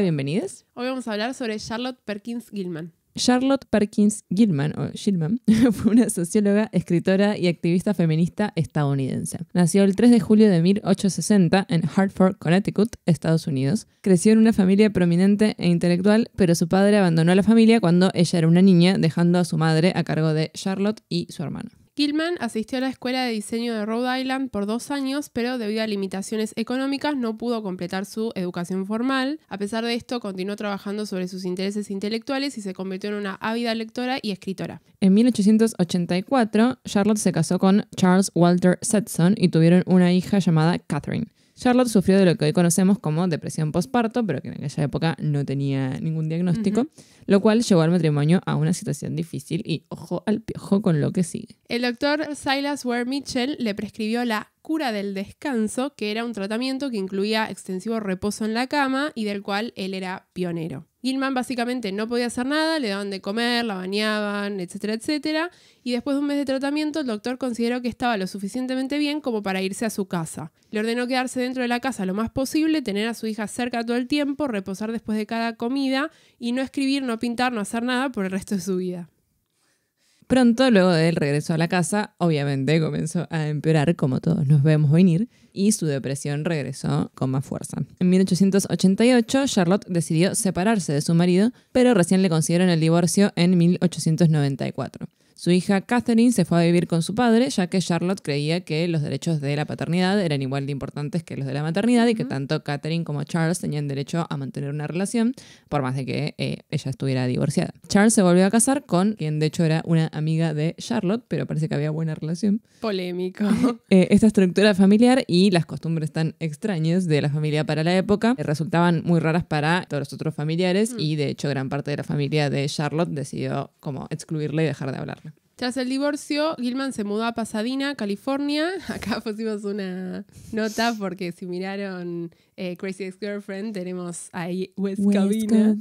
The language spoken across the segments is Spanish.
bienvenidos. Hoy vamos a hablar sobre Charlotte Perkins Gilman. Charlotte Perkins Gilman, o Gilman fue una socióloga, escritora y activista feminista estadounidense. Nació el 3 de julio de 1860 en Hartford, Connecticut, Estados Unidos. Creció en una familia prominente e intelectual, pero su padre abandonó la familia cuando ella era una niña, dejando a su madre a cargo de Charlotte y su hermano. Gilman asistió a la Escuela de Diseño de Rhode Island por dos años, pero debido a limitaciones económicas no pudo completar su educación formal. A pesar de esto, continuó trabajando sobre sus intereses intelectuales y se convirtió en una ávida lectora y escritora. En 1884, Charlotte se casó con Charles Walter Setson y tuvieron una hija llamada Catherine. Charlotte sufrió de lo que hoy conocemos como depresión postparto, pero que en aquella época no tenía ningún diagnóstico, lo cual llevó al matrimonio a una situación difícil y ojo al piojo con lo que sigue. El doctor Silas Ware Mitchell le prescribió la cura del descanso, que era un tratamiento que incluía extensivo reposo en la cama y del cual él era pionero. Gilman básicamente no podía hacer nada, le daban de comer, la bañaban, etcétera, etcétera. Y después de un mes de tratamiento, el doctor consideró que estaba lo suficientemente bien como para irse a su casa. Le ordenó quedarse dentro de la casa lo más posible, tener a su hija cerca todo el tiempo, reposar después de cada comida y no escribir, no pintar, no hacer nada por el resto de su vida. Pronto, luego de él regreso a la casa, obviamente comenzó a empeorar, como todos nos vemos venir, y su depresión regresó con más fuerza. En 1888, Charlotte decidió separarse de su marido, pero recién le consiguieron el divorcio en 1894. Su hija Catherine se fue a vivir con su padre, ya que Charlotte creía que los derechos de la paternidad eran igual de importantes que los de la maternidad y que tanto Catherine como Charles tenían derecho a mantener una relación, por más de que eh, ella estuviera divorciada. Charles se volvió a casar con quien de hecho era una amiga de Charlotte, pero parece que había buena relación. Polémico. Eh, esta estructura familiar y las costumbres tan extrañas de la familia para la época eh, resultaban muy raras para todos los otros familiares mm. y de hecho gran parte de la familia de Charlotte decidió como excluirla y dejar de hablar. Tras el divorcio, Gilman se mudó a Pasadena, California. Acá pusimos una nota porque si miraron eh, Crazy Ex-Girlfriend, tenemos ahí West, Cabina,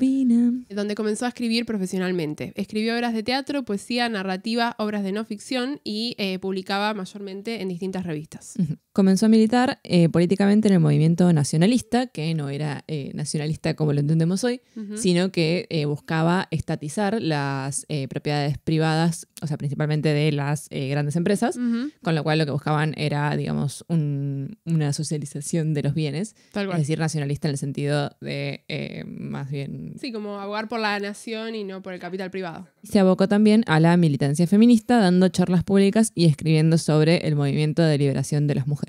donde comenzó a escribir profesionalmente. Escribió obras de teatro, poesía, narrativa, obras de no ficción y eh, publicaba mayormente en distintas revistas comenzó a militar eh, políticamente en el movimiento nacionalista, que no era eh, nacionalista como lo entendemos hoy, sino que eh, buscaba estatizar las propiedades privadas, o sea, principalmente de las grandes empresas, con lo cual lo que buscaban era, digamos, una socialización de los bienes, es decir, nacionalista en el sentido de más bien... Sí, como abogar por la nación y no por el capital privado. Se abocó también a la militancia feminista, dando charlas públicas y escribiendo sobre el movimiento de liberación de las mujeres.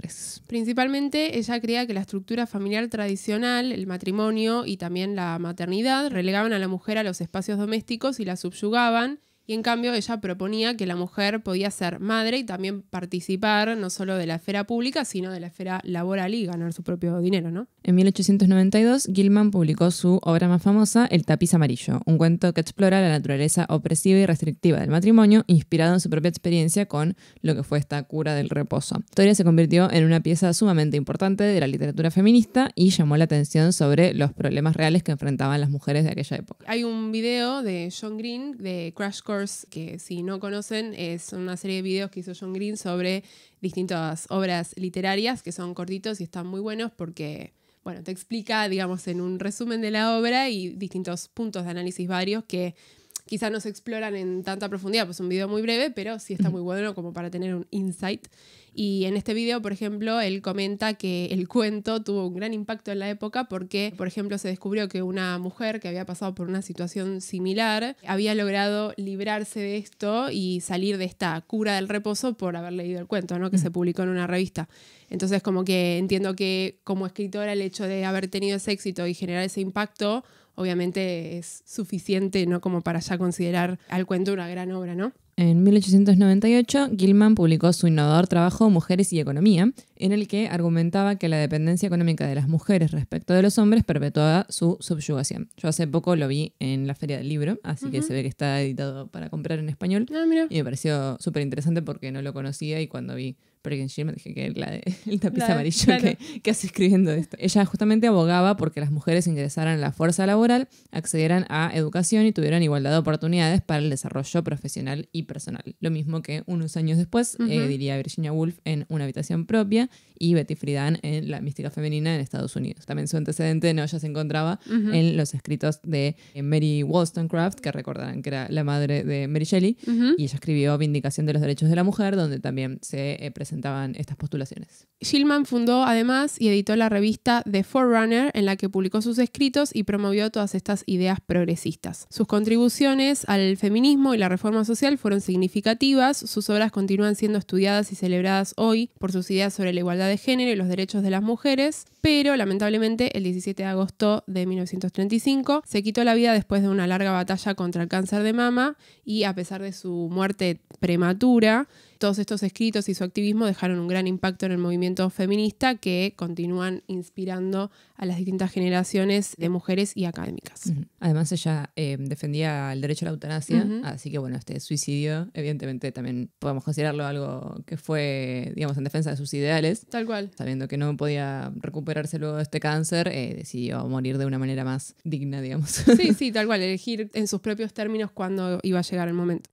Principalmente ella creía que la estructura familiar tradicional, el matrimonio y también la maternidad relegaban a la mujer a los espacios domésticos y la subyugaban y en cambio ella proponía que la mujer podía ser madre y también participar no solo de la esfera pública, sino de la esfera laboral y ganar su propio dinero, ¿no? En 1892, Gilman publicó su obra más famosa, El tapiz amarillo, un cuento que explora la naturaleza opresiva y restrictiva del matrimonio, inspirado en su propia experiencia con lo que fue esta cura del reposo. La se convirtió en una pieza sumamente importante de la literatura feminista y llamó la atención sobre los problemas reales que enfrentaban las mujeres de aquella época. Hay un video de John Green de Crash Course que si no conocen es una serie de videos que hizo John Green sobre distintas obras literarias que son cortitos y están muy buenos porque, bueno, te explica, digamos, en un resumen de la obra y distintos puntos de análisis varios que quizás no se exploran en tanta profundidad, pues un video muy breve, pero sí está muy bueno como para tener un insight. Y en este video, por ejemplo, él comenta que el cuento tuvo un gran impacto en la época porque, por ejemplo, se descubrió que una mujer que había pasado por una situación similar había logrado librarse de esto y salir de esta cura del reposo por haber leído el cuento, ¿no? Que mm. se publicó en una revista. Entonces, como que entiendo que como escritora el hecho de haber tenido ese éxito y generar ese impacto obviamente es suficiente, ¿no? Como para ya considerar al cuento una gran obra, ¿no? En 1898, Gilman publicó su innovador trabajo Mujeres y Economía, en el que argumentaba que la dependencia económica de las mujeres respecto de los hombres perpetuaba su subyugación. Yo hace poco lo vi en la Feria del Libro, así que se ve que está editado para comprar en español. Ah, y me pareció súper interesante porque no lo conocía y cuando vi Breaking dije que la el tapiz amarillo que, que, hace escribiendo esto. Ella justamente abogaba porque las mujeres ingresaran a la fuerza laboral, accedieran a educación y tuvieran igualdad de oportunidades para el desarrollo profesional y personal. Lo mismo que unos años después eh, diría Virginia Woolf en Una habitación propia y Betty Friedan en la mística femenina en Estados Unidos. También su antecedente no ya se encontraba en los escritos de Mary Wollstonecraft, que recordarán que era la madre de Mary Shelley, y ella escribió Vindicación de los Derechos de la Mujer, donde también se eh, presentaban estas postulaciones. Gilman fundó además y editó la revista The Forerunner, en la que publicó sus escritos y promovió todas estas ideas progresistas. Sus contribuciones al feminismo y la reforma social fueron significativas, sus obras continúan siendo estudiadas y celebradas hoy por sus ideas sobre la igualdad de género y los derechos de las mujeres, pero lamentablemente el 17 de agosto de 1935 se quitó la vida después de una larga batalla contra el cáncer de mama y a pesar de su muerte prematura, todos estos escritos y su activismo dejaron un gran impacto en el movimiento feminista que continúan inspirando a las distintas generaciones de mujeres y académicas. Además, ella eh, defendía el derecho a la eutanasia, así que bueno, este suicidio, evidentemente, también podemos considerarlo algo que fue, digamos, en defensa de sus ideales. Tal cual. Sabiendo que no podía recuperarse luego de este cáncer, eh, decidió morir de una manera más digna, digamos. Sí, sí, tal cual, elegir en sus propios términos cuándo iba a llegar el momento.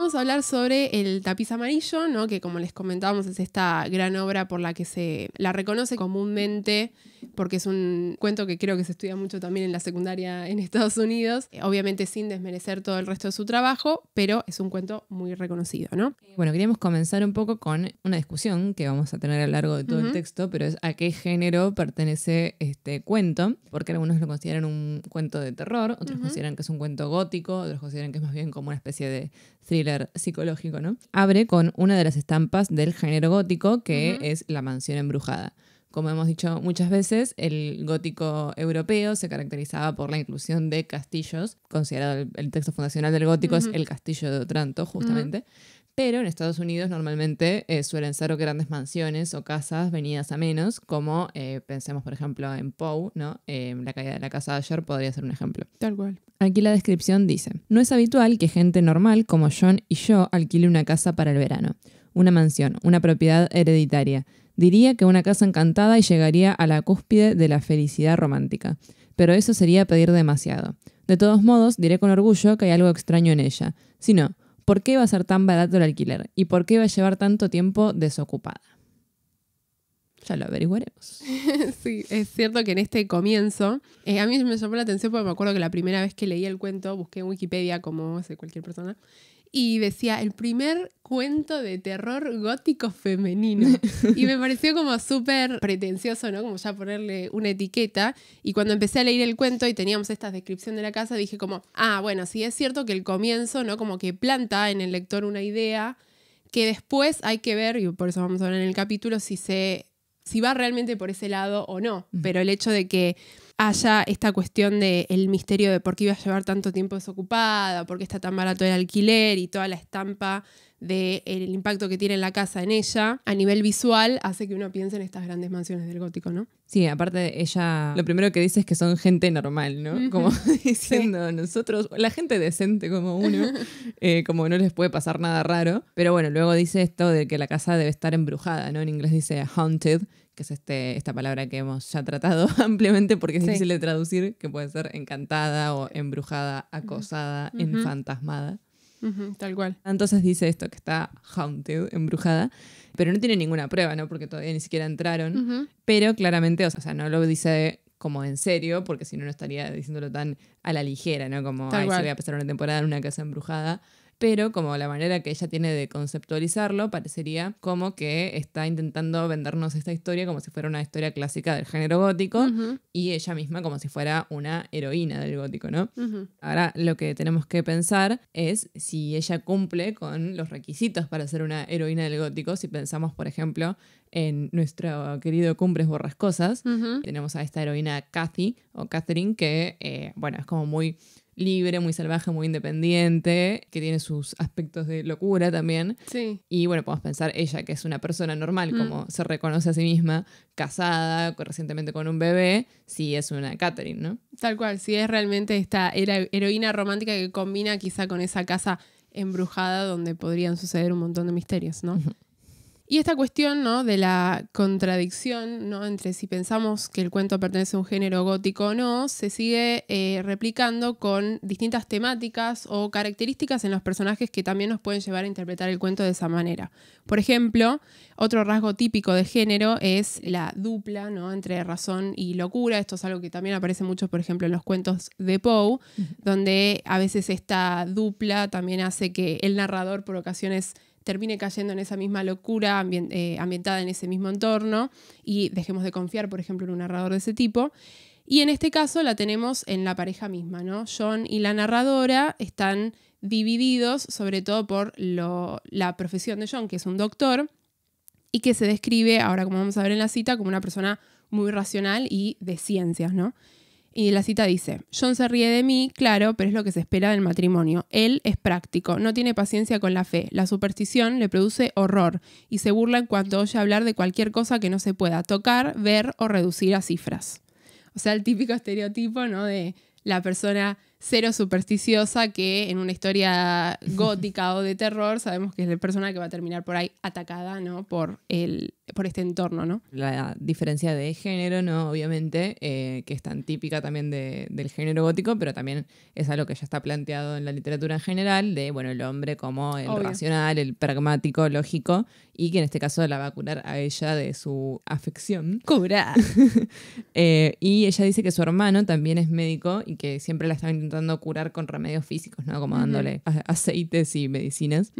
Vamos a hablar sobre el tapiz amarillo, ¿no? que como les comentábamos es esta gran obra por la que se la reconoce comúnmente porque es un cuento que creo que se estudia mucho también en la secundaria en Estados Unidos, eh, obviamente sin desmerecer todo el resto de su trabajo, pero es un cuento muy reconocido, ¿no? Eh, bueno, queríamos comenzar un poco con una discusión que vamos a tener a lo largo de todo el texto, pero es a qué género pertenece este cuento, porque algunos lo consideran un cuento de terror, otros consideran que es un cuento gótico, otros consideran que es más bien como una especie de thriller psicológico, ¿no? Abre con una de las estampas del género gótico, que es La mansión embrujada. Como hemos dicho muchas veces, el gótico europeo se caracterizaba por la inclusión de castillos, considerado el, texto fundacional del gótico es el castillo de Otranto, justamente. Pero en Estados Unidos normalmente eh, suelen ser grandes mansiones o casas venidas a menos, como eh, pensemos por ejemplo en Poe, ¿no? Eh, la caída de la casa de ayer podría ser un ejemplo. Tal cual. Aquí la descripción dice, no es habitual que gente normal como John y yo alquile una casa para el verano, una mansión, una propiedad hereditaria Diría que una casa encantada y llegaría a la cúspide de la felicidad romántica. Pero eso sería pedir demasiado. De todos modos, diré con orgullo que hay algo extraño en ella. Si no, ¿por qué va a ser tan barato el alquiler? ¿Y por qué va a llevar tanto tiempo desocupada? Ya lo averiguaremos. sí, es cierto que en este comienzo, eh, a mí me llamó la atención porque me acuerdo que la primera vez que leí el cuento, busqué en Wikipedia, como hace cualquier persona, y decía el primer cuento de terror gótico femenino. Y me pareció como súper pretencioso, ¿no? Como ya ponerle una etiqueta. Y cuando empecé a leer el cuento y teníamos esta descripción de la casa, dije como, ah, bueno, sí es cierto que el comienzo, ¿no? Como que planta en el lector una idea que después hay que ver, y por eso vamos a ver en el capítulo, si se si va realmente por ese lado o no, pero el hecho de que haya esta cuestión del misterio de por qué iba a llevar tanto tiempo desocupada, por qué está tan barato el alquiler y toda la estampa del impacto que tiene la casa en ella a nivel visual hace que uno piense en estas grandes mansiones del gótico, ¿no? Sí, aparte de ella lo primero que dice es que son gente normal, ¿no? Como diciendo nosotros, la gente decente como uno, eh, como no les puede pasar nada raro. Pero bueno, luego dice esto de que la casa debe estar embrujada, ¿no? En inglés dice haunted, que es este, esta palabra que hemos ya tratado ampliamente porque es difícil de traducir, que puede ser encantada o embrujada, acosada, enfantasmada. tal cual. Entonces dice esto, que está haunted, embrujada, pero no tiene ninguna prueba, ¿no? Porque todavía ni siquiera entraron. Pero claramente, o sea, no lo dice como en serio, porque si no, no estaría diciéndolo tan a la ligera, ¿no? Como, ahí se va a pasar una temporada en una casa embrujada pero como la manera que ella tiene de conceptualizarlo parecería como que está intentando vendernos esta historia como si fuera una historia clásica del género gótico y ella misma como si fuera una heroína del gótico, ¿no? Ahora lo que tenemos que pensar es si ella cumple con los requisitos para ser una heroína del gótico, si pensamos, por ejemplo, en nuestro querido Cumbres Borrascosas, tenemos a esta heroína Kathy o Catherine que, eh, bueno, es como muy libre, muy salvaje, muy independiente, que tiene sus aspectos de locura también. Sí. Y bueno, podemos pensar ella, que es una persona normal, mm. como se reconoce a sí misma, casada, recientemente con un bebé, si es una Catherine, ¿no? Tal cual, si es realmente esta heroína romántica que combina quizá con esa casa embrujada donde podrían suceder un montón de misterios, ¿no? Y esta cuestión de la contradicción ¿no? entre si pensamos que el cuento pertenece a un género gótico o no, se sigue eh, replicando con distintas temáticas o características en los personajes que también nos pueden llevar a interpretar el cuento de esa manera. Por ejemplo, otro rasgo típico de género es la dupla ¿no? entre razón y locura. Esto es algo que también aparece mucho, por ejemplo, en los cuentos de Poe, donde a veces esta dupla también hace que el narrador por ocasiones termine cayendo en esa misma locura eh, ambientada en ese mismo entorno y dejemos de confiar, por ejemplo, en un narrador de ese tipo. Y en este caso la tenemos en la pareja misma, ¿no? John y la narradora están divididos sobre todo por la profesión de John, que es un doctor, y que se describe, ahora como vamos a ver en la cita, como una persona muy racional y de ciencias, ¿no? Y la cita dice, John se ríe de mí, claro, pero es lo que se espera del matrimonio. Él es práctico, no tiene paciencia con la fe, la superstición le produce horror y se burla en cuanto oye hablar de cualquier cosa que no se pueda tocar, ver o reducir a cifras. O sea, el típico estereotipo, ¿no? De la persona cero supersticiosa que en una historia gótica o de terror sabemos que es la persona que va a terminar por ahí atacada, ¿no? Por el, por este entorno, ¿no? La diferencia de género, ¿no? Obviamente, eh, que es tan típica también del género gótico, pero también es algo que ya está planteado en la literatura en general, de, bueno, el hombre como el racional, el pragmático, lógico, y que en este caso la va a curar a ella de su afección. ¡Cura! Eh, y ella dice que su hermano también es médico y que siempre la está intentando curar con remedios físicos, ¿no? Como dándole aceites y medicinas.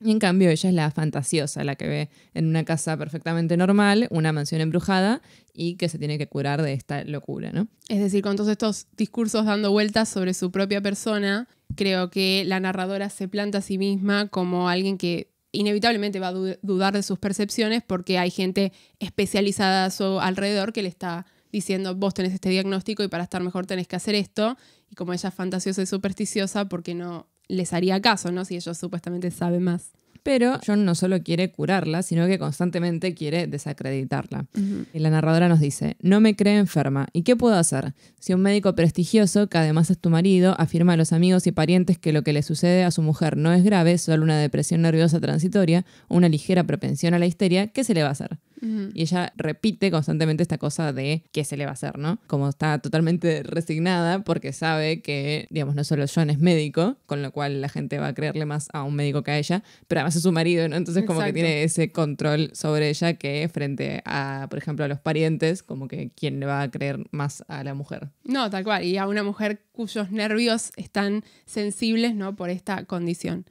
Y en cambio ella es la fantasiosa, la que ve en una casa perfecta normal, una mansión embrujada y que se tiene que curar de esta locura, ¿no? Es decir, con todos estos discursos dando vueltas sobre su propia persona, creo que la narradora se planta a sí misma como alguien que inevitablemente va a dudar de sus percepciones porque hay gente especializada a su alrededor que le está diciendo vos tenés este diagnóstico y para estar mejor tenés que hacer esto. Y como ella es fantasiosa y supersticiosa, porque no les haría caso, no? Si ellos supuestamente saben más. Pero John no solo quiere curarla, sino que constantemente quiere desacreditarla. Y la narradora nos dice, no me cree enferma. ¿Y qué puedo hacer? Si un médico prestigioso, que además es tu marido, afirma a los amigos y parientes que lo que le sucede a su mujer no es grave, solo una depresión nerviosa transitoria una ligera propensión a la histeria, ¿qué se le va a hacer? Y ella repite constantemente esta cosa de qué se le va a hacer, ¿no? Como está totalmente resignada porque sabe que, digamos, no solo John es médico, con lo cual la gente va a creerle más a un médico que a ella, pero además es su marido, ¿no? Entonces como que tiene ese control sobre ella que frente a, por ejemplo, a los parientes, como que quién le va a creer más a la mujer. No, tal cual. Y a una mujer cuyos nervios están sensibles, ¿no? Por esta condición.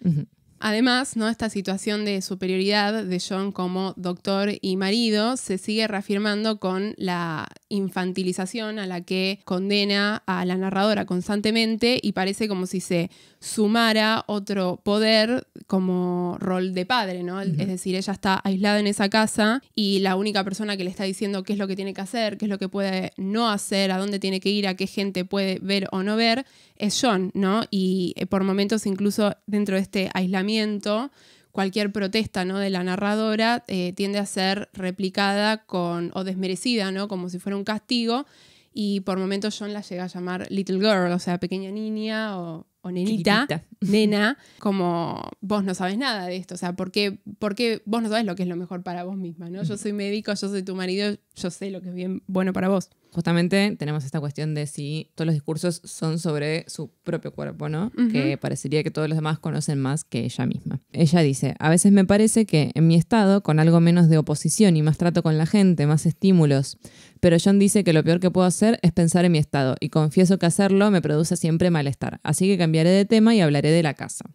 Además, ¿no? esta situación de superioridad de John como doctor y marido se sigue reafirmando con la infantilización a la que condena a la narradora constantemente y parece como si se sumara otro poder como rol de padre, ¿no? Es decir, ella está aislada en esa casa y la única persona que le está diciendo qué es lo que tiene que hacer, qué es lo que puede no hacer, a dónde tiene que ir, a qué gente puede ver o no ver, es John, ¿no? Y eh, por momentos incluso dentro de este aislamiento cualquier protesta ¿no? de la narradora eh, tiende a ser replicada con, o desmerecida, ¿no? como si fuera un castigo. Y por momentos John la llega a llamar Little Girl, o sea, pequeña niña o, nenita, nena, como vos no sabes nada de esto, o sea, ¿por qué, vos no sabes lo que es lo mejor para vos misma? ¿no? Yo soy médico, yo soy tu marido, yo sé lo que es bien bueno para vos justamente tenemos esta cuestión de si todos los discursos son sobre su propio cuerpo, ¿no? Que parecería que todos los demás conocen más que ella misma. Ella dice, a veces me parece que en mi estado, con algo menos de oposición y más trato con la gente, más estímulos, pero John dice que lo peor que puedo hacer es pensar en mi estado y confieso que hacerlo me produce siempre malestar, así que cambiaré de tema y hablaré de la casa.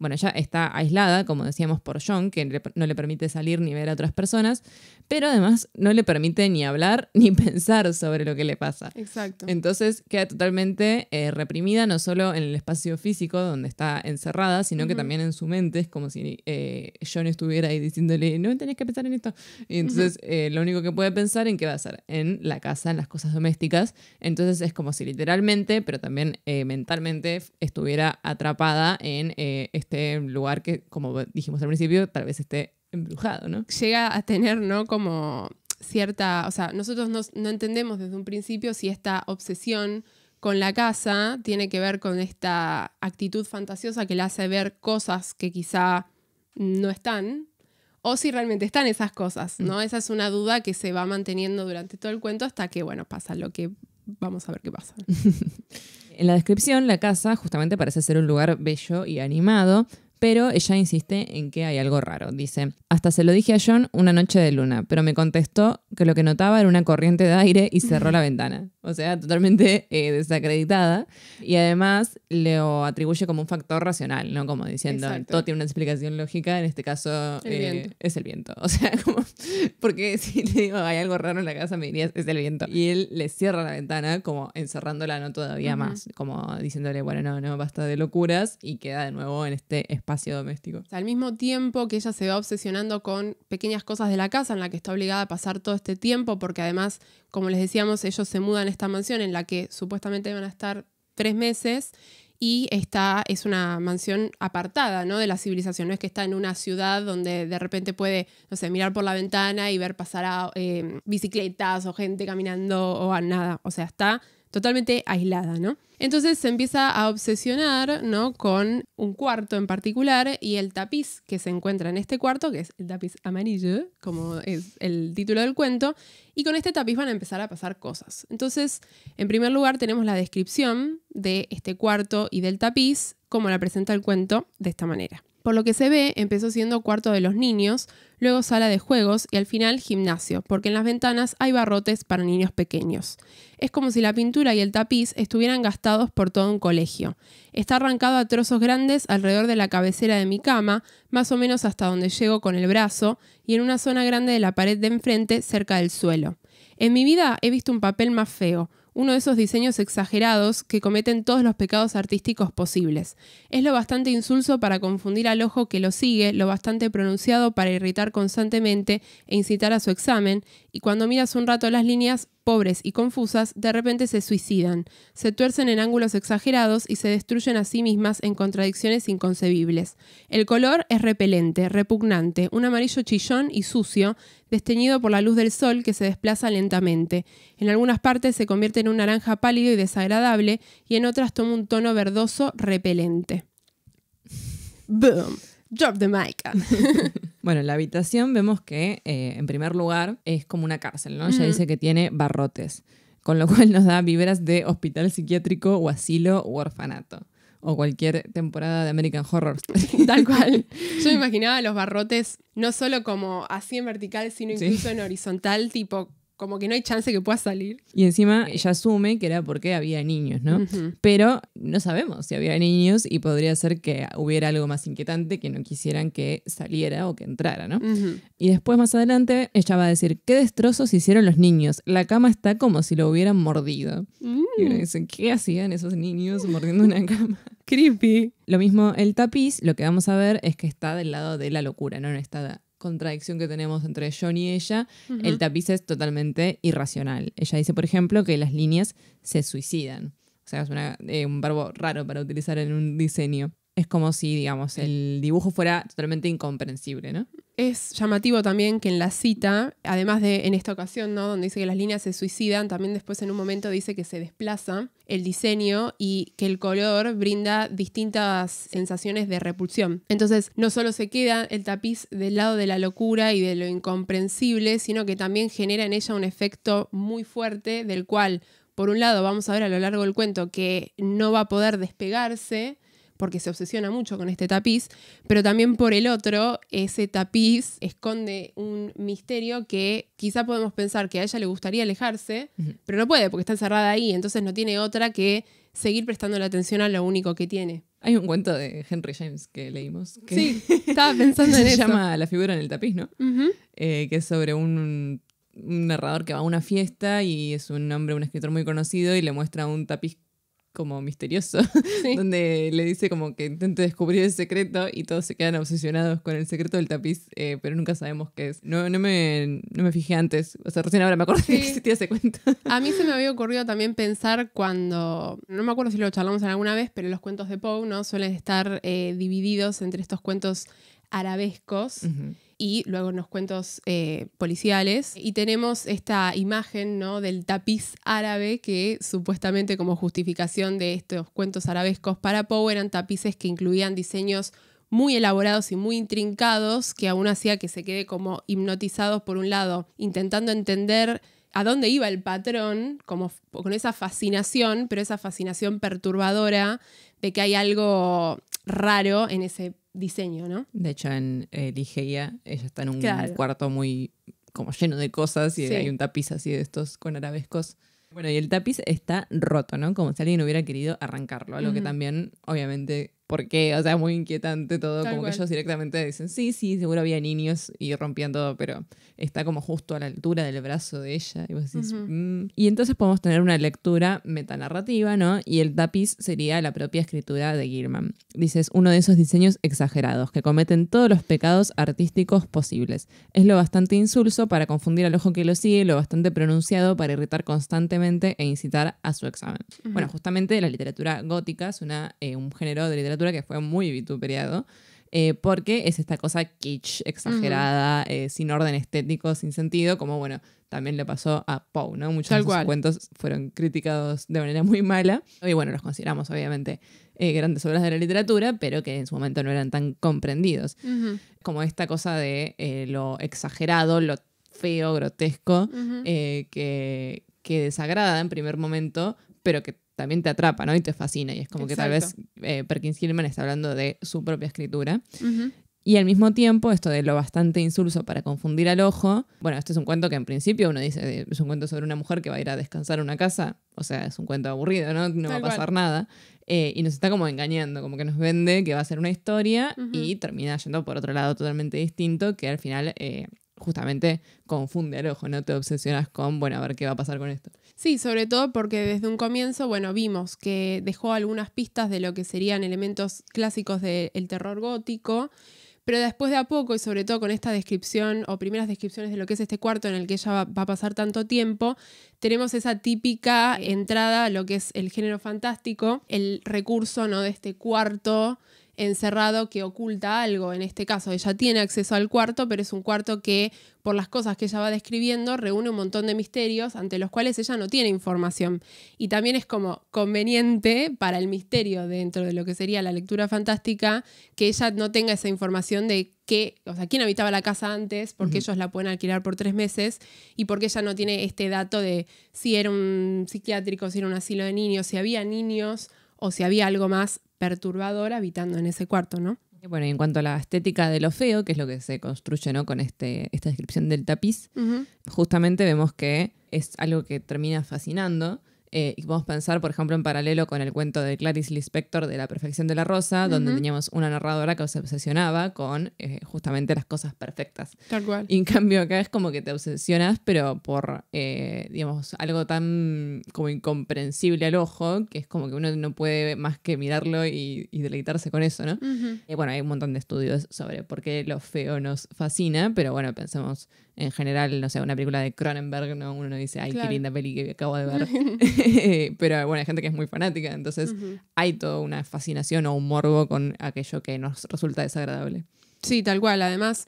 Bueno, ella está aislada, como decíamos, por John, que no le permite salir ni ver a otras personas, pero además no le permite ni hablar ni pensar sobre lo que le pasa. Exacto. Entonces queda totalmente eh, reprimida, no solo en el espacio físico donde está encerrada, sino que también en su mente. Es como si eh, John estuviera ahí diciéndole, no tenés que pensar en esto. Y entonces eh, lo único que puede pensar en qué va a hacer, en la casa, en las cosas domésticas. Entonces es como si literalmente, pero también mentalmente, estuviera atrapada en esto este lugar que, como dijimos al principio, tal vez esté embrujado, ¿no? Llega a tener, ¿no? Como cierta, o sea, nosotros no entendemos desde un principio si esta obsesión con la casa tiene que ver con esta actitud fantasiosa que le hace ver cosas que quizá no están, o si realmente están esas cosas, ¿no? Mm. Esa es una duda que se va manteniendo durante todo el cuento hasta que, bueno, pasa lo que vamos a ver qué pasa. En la descripción, la casa justamente parece ser un lugar bello y animado, pero ella insiste en que hay algo raro. Dice, hasta se lo dije a John una noche de luna, pero me contestó que lo que notaba era una corriente de aire y cerró la ventana. O sea, totalmente eh, desacreditada. Y además le atribuye como un factor racional, ¿no? Como diciendo, todo tiene una explicación lógica, en este caso eh, es el viento. O sea, como, porque si le digo, hay algo raro en la casa, me dirías, es el viento. Y él le cierra la ventana, como encerrándola no todavía más, como diciéndole, bueno, no, no, basta de locuras y queda de nuevo en este espacio espacio doméstico. Al mismo tiempo que ella se va obsesionando con pequeñas cosas de la casa en la que está obligada a pasar todo este tiempo, porque además, como les decíamos, ellos se mudan a esta mansión en la que supuestamente van a estar tres meses y esta es una mansión apartada ¿no? de la civilización, no es que está en una ciudad donde de repente puede, no sé, mirar por la ventana y ver pasar a eh, bicicletas o gente caminando o nada, o sea, está totalmente aislada, ¿no? Entonces se empieza a obsesionar, ¿no? Con un cuarto en particular y el tapiz que se encuentra en este cuarto, que es el tapiz amarillo, como es el título del cuento, y con este tapiz van a empezar a pasar cosas. Entonces, en primer lugar tenemos la descripción de este cuarto y del tapiz, como la presenta el cuento de esta manera. Por lo que se ve, empezó siendo cuarto de los niños, luego sala de juegos y al final gimnasio, porque en las ventanas hay barrotes para niños pequeños. Es como si la pintura y el tapiz estuvieran gastados por todo un colegio. Está arrancado a trozos grandes alrededor de la cabecera de mi cama, más o menos hasta donde llego con el brazo, y en una zona grande de la pared de enfrente cerca del suelo. En mi vida he visto un papel más feo, uno de esos diseños exagerados que cometen todos los pecados artísticos posibles. Es lo bastante insulso para confundir al ojo que lo sigue, lo bastante pronunciado para irritar constantemente e incitar a su examen, y cuando miras un rato las líneas pobres y confusas, de repente se suicidan, se tuercen en ángulos exagerados y se destruyen a sí mismas en contradicciones inconcebibles. El color es repelente, repugnante, un amarillo chillón y sucio, desteñido por la luz del sol que se desplaza lentamente. En algunas partes se convierte en un naranja pálido y desagradable, y en otras toma un tono verdoso repelente. Drop the mic. bueno, la habitación vemos que, eh, en primer lugar, es como una cárcel, ¿no? Ella dice que tiene barrotes, con lo cual nos da vibras de hospital psiquiátrico o asilo u orfanato. O cualquier temporada de American Horror Tal cual. Yo me imaginaba los barrotes no solo como así en vertical, sino incluso en horizontal, tipo como que no hay chance que pueda salir. Y encima ella asume que era porque había niños, ¿no? Pero no sabemos si había niños y podría ser que hubiera algo más inquietante que no quisieran que saliera o que entrara, ¿no? Y después más adelante ella va a decir, qué destrozos hicieron los niños. La cama está como si lo hubieran mordido. Y uno mm. ¿qué hacían esos niños mordiendo una cama? Creepy. Lo mismo el tapiz, lo que vamos a ver es que está del lado de la locura, ¿no? No está contradicción que tenemos entre John y ella, el tapiz es totalmente irracional. Ella dice, por ejemplo, que las líneas se suicidan. O sea, es eh, un verbo raro para utilizar en un diseño. Es como si, digamos, el dibujo fuera totalmente incomprensible, ¿no? Es llamativo también que en la cita, además de en esta ocasión, ¿no? Donde dice que las líneas se suicidan, también después en un momento dice que se desplaza el diseño y que el color brinda distintas sensaciones de repulsión. Entonces, no solo se queda el tapiz del lado de la locura y de lo incomprensible, sino que también genera en ella un efecto muy fuerte del cual, por un lado, vamos a ver a lo largo del cuento que no va a poder despegarse porque se obsesiona mucho con este tapiz, pero también por el otro, ese tapiz esconde un misterio que quizá podemos pensar que a ella le gustaría alejarse, pero no puede porque está encerrada ahí, entonces no tiene otra que seguir prestando la atención a lo único que tiene. Hay un cuento de Henry James que leímos. Que sí, estaba pensando en eso. Se llama La figura en el tapiz, ¿no? Eh, que es sobre un, un narrador que va a una fiesta y es un hombre, un escritor muy conocido y le muestra un tapiz como misterioso, donde le dice como que intente descubrir el secreto y todos se quedan obsesionados con el secreto del tapiz, eh, pero nunca sabemos qué es. No, no, me, fijé antes, o sea, recién ahora me acordé que existía ese cuento. A mí se me había ocurrido también pensar cuando, no me acuerdo si lo charlamos alguna vez, pero los cuentos de Poe ¿no? suelen estar eh, divididos entre estos cuentos arabescos y luego en los cuentos eh, policiales. Y tenemos esta imagen ¿no? del tapiz árabe que supuestamente como justificación de estos cuentos arabescos para Poe eran tapices que incluían diseños muy elaborados y muy intrincados que aún hacía que se quede como hipnotizados por un lado, intentando entender a dónde iba el patrón, como con esa fascinación, pero esa fascinación perturbadora de que hay algo raro en ese diseño, ¿no? De hecho, en eh, Ligeia ella está en un cuarto muy como lleno de cosas y hay un tapiz así de estos con arabescos. Bueno, y el tapiz está roto, ¿no? Como si alguien hubiera querido arrancarlo, algo que también obviamente porque, o sea, es muy inquietante todo, como que ellos directamente dicen, sí, sí, seguro había niños y rompían todo, pero está como justo a la altura del brazo de ella. Y, vos decís, mm". y entonces podemos tener una lectura metanarrativa, ¿no? Y el tapiz sería la propia escritura de Gilman. Dices, uno de esos diseños exagerados, que cometen todos los pecados artísticos posibles. Es lo bastante insulso para confundir al ojo que lo sigue, lo bastante pronunciado para irritar constantemente e incitar a su examen. Bueno, justamente la literatura gótica es una, eh, un género de literatura que fue muy vituperado eh, porque es esta cosa kitsch, exagerada, eh, sin orden estético, sin sentido, como bueno, también le pasó a Poe, ¿no? Muchos de sus cuentos fueron criticados de manera muy mala, y bueno, los consideramos obviamente eh, grandes obras de la literatura, pero que en su momento no eran tan comprendidos, como esta cosa de lo exagerado, lo feo, grotesco, que, que desagrada en primer momento, pero que también te atrapa, ¿no? Y te fascina. Y es como que tal vez eh, Perkins Gilman está hablando de su propia escritura. Y al mismo tiempo, esto de lo bastante insulso para confundir al ojo. Bueno, este es un cuento que en principio uno dice, eh, es un cuento sobre una mujer que va a ir a descansar a una casa. O sea, es un cuento aburrido, ¿no? No va a pasar nada. Eh, y nos está como engañando, como que nos vende que va a ser una historia y termina yendo por otro lado totalmente distinto, que al final justamente confunde al ojo, ¿no? Te obsesionas con, bueno, a ver qué va a pasar con esto. Sí, sobre todo porque desde un comienzo, bueno, vimos que dejó algunas pistas de lo que serían elementos clásicos del terror gótico, pero después de a poco, y sobre todo con esta descripción o primeras descripciones de lo que es este cuarto en el que ella va, a pasar tanto tiempo, tenemos esa típica entrada a lo que es el género fantástico, el recurso ¿no? de este cuarto encerrado que oculta algo. En este caso, ella tiene acceso al cuarto, pero es un cuarto que, por las cosas que ella va describiendo, reúne un montón de misterios ante los cuales ella no tiene información. Y también es como conveniente para el misterio dentro de lo que sería la lectura fantástica que ella no tenga esa información de qué o sea, quién habitaba la casa antes, porque ellos la pueden alquilar por tres meses y porque ella no tiene este dato de si era un psiquiátrico, si era un asilo de niños, si había niños o si había algo más perturbador habitando en ese cuarto, ¿no? bueno, y en cuanto a la estética de lo feo, que es lo que se construye ¿no? con este, esta descripción del tapiz, justamente vemos que es algo que termina fascinando eh, y podemos pensar, por ejemplo, en paralelo con el cuento de Clarice Lispector de La perfección de la rosa, donde teníamos una narradora que se obsesionaba con eh, justamente las cosas perfectas. Tal cual. Y en cambio acá es como que te obsesionas, pero por, eh, digamos, algo tan como incomprensible al ojo, que es como que uno no puede más que mirarlo y, deleitarse con eso, ¿no? bueno, hay un montón de estudios sobre por qué lo feo nos fascina, pero bueno, pensemos en general, no sé, una película de Cronenberg, ¿no? uno no dice, ay, qué linda peli que acabo de ver. Pero bueno, hay gente que es muy fanática, entonces hay toda una fascinación o un morbo con aquello que nos resulta desagradable. Sí, tal cual. Además,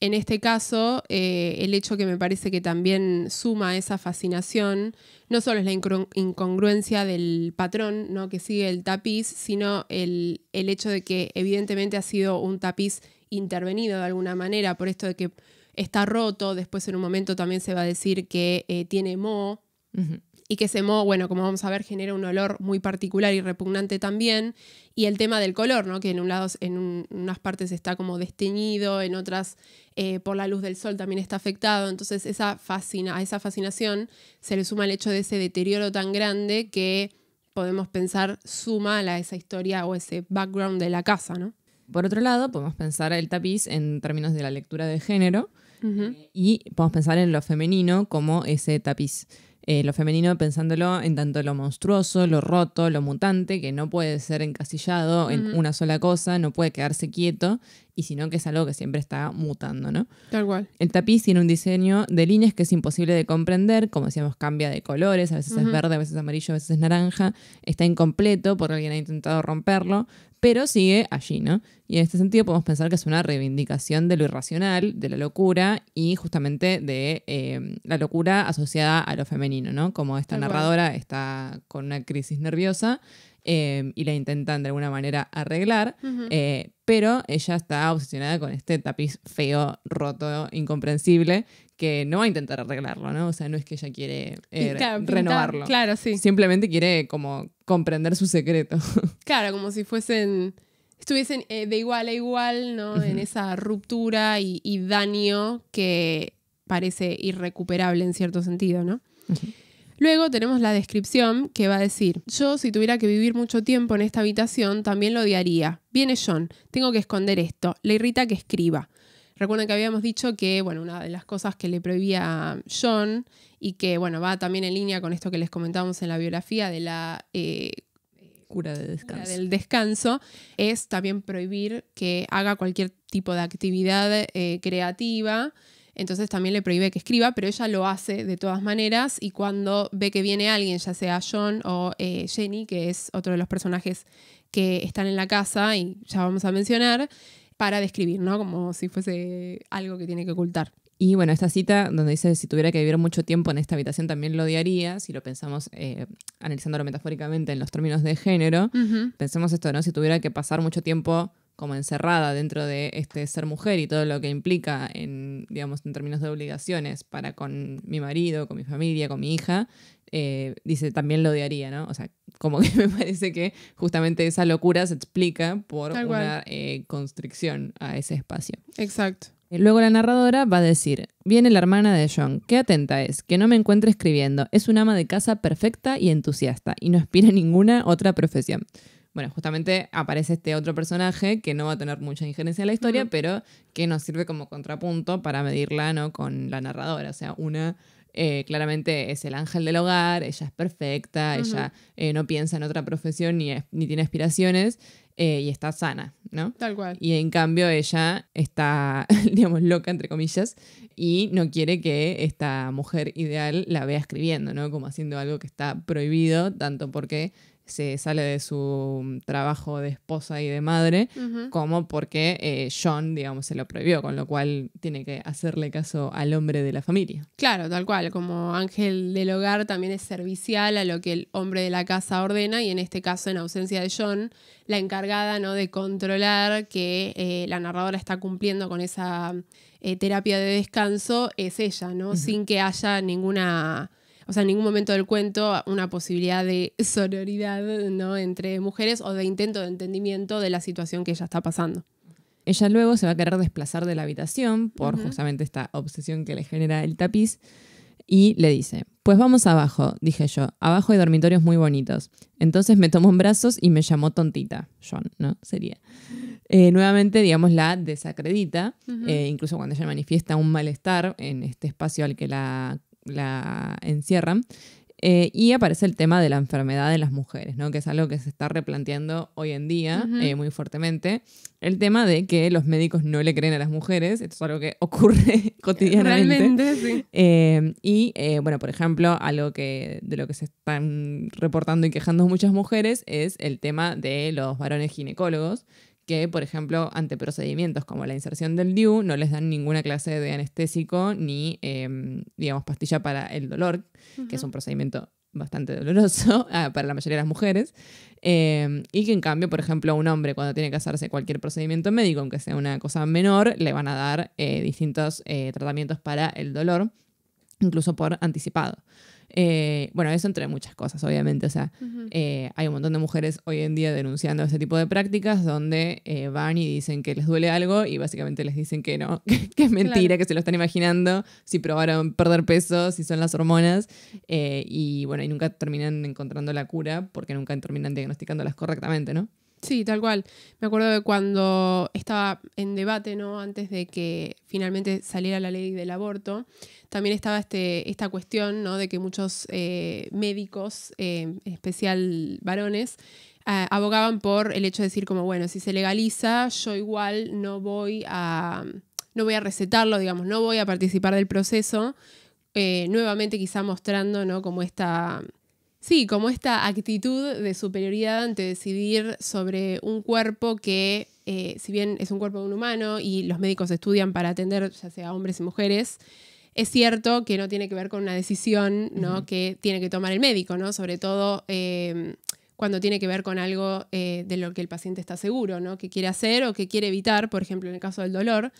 en este caso, eh, el hecho que me parece que también suma esa fascinación, no solo es la incongruencia del patrón ¿no? que sigue el tapiz, sino el, el hecho de que evidentemente ha sido un tapiz intervenido de alguna manera por esto de que está roto, después en un momento también se va a decir que eh, tiene moho. Y que ese moho, bueno, como vamos a ver, genera un olor muy particular y repugnante también. Y el tema del color, ¿no? Que en un lado, en unas partes está como desteñido, en otras eh, por la luz del sol también está afectado. Entonces esa a esa fascinación se le suma el hecho de ese deterioro tan grande que podemos pensar suma a esa historia o ese background de la casa, ¿no? Por otro lado, podemos pensar el tapiz en términos de la lectura de género, y podemos pensar en lo femenino como ese tapiz. Eh, lo femenino pensándolo en tanto lo monstruoso, lo roto, lo mutante, que no puede ser encasillado en una sola cosa, no puede quedarse quieto, y sino que es algo que siempre está mutando, ¿no? Tal cual. El tapiz tiene un diseño de líneas que es imposible de comprender, como decíamos, cambia de colores, a veces es verde, a veces amarillo, a veces naranja, está incompleto porque alguien ha intentado romperlo, pero sigue allí, ¿no? Y en este sentido podemos pensar que es una reivindicación de lo irracional, de la locura y justamente de eh, la locura asociada a lo femenino, ¿no? Como esta narradora está con una crisis nerviosa eh, y la intentan de alguna manera arreglar, eh, pero ella está obsesionada con este tapiz feo, roto, incomprensible, que no va a intentar arreglarlo, ¿no? O sea, no es que ella quiere renovarlo. claro, sí. Simplemente quiere como comprender su secreto. Claro, como si fuesen, estuviesen eh, de igual a igual, ¿no? En esa ruptura y, daño que parece irrecuperable en cierto sentido, ¿no? Luego tenemos la descripción que va a decir, yo si tuviera que vivir mucho tiempo en esta habitación, también lo odiaría. Viene John, tengo que esconder esto, le irrita que escriba. Recuerden que habíamos dicho que, bueno, una de las cosas que le prohibía John y que, bueno, va también en línea con esto que les comentábamos en la biografía de la eh, cura del descanso, es también prohibir que haga cualquier tipo de actividad eh, creativa. Entonces también le prohíbe que escriba, pero ella lo hace de todas maneras y cuando ve que viene alguien, ya sea John o eh, Jenny, que es otro de los personajes que están en la casa y ya vamos a mencionar, para describir, ¿no? Como si fuese algo que tiene que ocultar. Y bueno, esta cita donde dice, si tuviera que vivir mucho tiempo en esta habitación también lo odiaría, si lo pensamos eh, analizándolo metafóricamente en los términos de género, pensemos esto, ¿no? Si tuviera que pasar mucho tiempo como encerrada dentro de este ser mujer y todo lo que implica en, digamos, en términos de obligaciones para con mi marido, con mi familia, con mi hija, eh, dice, también lo odiaría, ¿no? O sea, como que me parece que justamente esa locura se explica por una eh, constricción a ese espacio. Exacto. Eh, luego la narradora va a decir, viene la hermana de John, qué atenta es, que no me encuentre escribiendo, es una ama de casa perfecta y entusiasta, y no aspira a ninguna otra profesión. Bueno, justamente aparece este otro personaje que no va a tener mucha injerencia en la historia, pero que nos sirve como contrapunto para medirla ¿no? con la narradora, o sea, una eh, claramente es el ángel del hogar, ella es perfecta, ella eh, no piensa en otra profesión ni, ni tiene aspiraciones eh, y está sana, ¿no? Tal cual. Y en cambio ella está, digamos, loca, entre comillas, y no quiere que esta mujer ideal la vea escribiendo, ¿no? Como haciendo algo que está prohibido, tanto porque se sale de su trabajo de esposa y de madre, como porque eh, John, digamos, se lo prohibió, con lo cual tiene que hacerle caso al hombre de la familia. Claro, tal cual, como ángel del hogar también es servicial a lo que el hombre de la casa ordena y en este caso, en ausencia de John, la encargada ¿no? de controlar que eh, la narradora está cumpliendo con esa eh, terapia de descanso es ella, ¿no? Sin que haya ninguna o sea, en ningún momento del cuento una posibilidad de sonoridad, ¿no? entre mujeres o de intento de entendimiento de la situación que ella está pasando. Ella luego se va a querer desplazar de la habitación por justamente esta obsesión que le genera el tapiz y le dice, pues vamos abajo, dije yo, abajo hay dormitorios muy bonitos. Entonces me tomó en brazos y me llamó tontita, John, ¿no? Sería. Eh, nuevamente, digamos, la desacredita, eh, incluso cuando ella manifiesta un malestar en este espacio al que la la encierran. Eh, y aparece el tema de la enfermedad de las mujeres, ¿no? que es algo que se está replanteando hoy en día eh, muy fuertemente. El tema de que los médicos no le creen a las mujeres, esto es algo que ocurre cotidianamente. Eh, y bueno, por ejemplo, algo que, de lo que se están reportando y quejando muchas mujeres es el tema de los varones ginecólogos, que, por ejemplo, ante procedimientos como la inserción del DIU, no les dan ninguna clase de anestésico ni, em, digamos, pastilla para el dolor, que es un procedimiento bastante doloroso ah, para la mayoría de las mujeres, em, y que en cambio, por ejemplo, a un hombre cuando tiene que hacerse cualquier procedimiento médico, aunque sea una cosa menor, le van a dar eh, distintos eh, tratamientos para el dolor, incluso por anticipado. Eh, bueno, eso entre muchas cosas, obviamente. O sea, eh, hay un montón de mujeres hoy en día denunciando ese tipo de prácticas donde eh, van y dicen que les duele algo y básicamente les dicen que no, que, es mentira, que se lo están imaginando, si probaron perder peso, si son las hormonas. y bueno, y nunca terminan encontrando la cura porque nunca terminan diagnosticándolas correctamente, ¿no? Sí, tal cual. Me acuerdo de cuando estaba en debate, ¿no? Antes de que finalmente saliera la ley del aborto, también estaba este, esta cuestión, ¿no? De que muchos eh, médicos, en eh, especial varones, eh, abogaban por el hecho de decir como, bueno, si se legaliza, yo igual no voy a, no voy a recetarlo, digamos, no voy a participar del proceso. nuevamente quizá mostrando, ¿no? Como esta Sí, como esta actitud de superioridad ante decidir sobre un cuerpo que, eh, si bien es un cuerpo de un humano y los médicos estudian para atender ya sea hombres y mujeres, es cierto que no tiene que ver con una decisión ¿no? que tiene que tomar el médico, ¿no? Sobre todo em, cuando tiene que ver con algo eh, de lo que el paciente está seguro, ¿no? Que quiere hacer o que quiere evitar, por ejemplo, en el caso del dolor.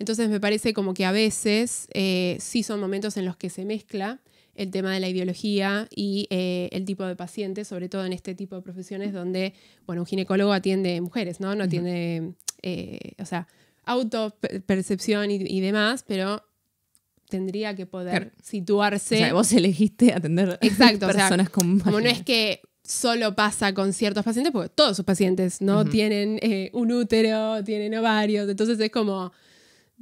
Entonces me parece como que a veces eh, sí son momentos en los que se mezcla el tema de la ideología y eh, el tipo de pacientes, sobre todo en este tipo de profesiones donde, bueno, un ginecólogo atiende mujeres, ¿no? No tiene, eh, o sea, autopercepción y, demás, pero tendría que poder situarse. O sea, vos elegiste atender Exacto, personas o sea, Como no es que solo pasa con ciertos pacientes, porque todos sus pacientes no tienen eh, un útero, tienen ovarios, entonces es como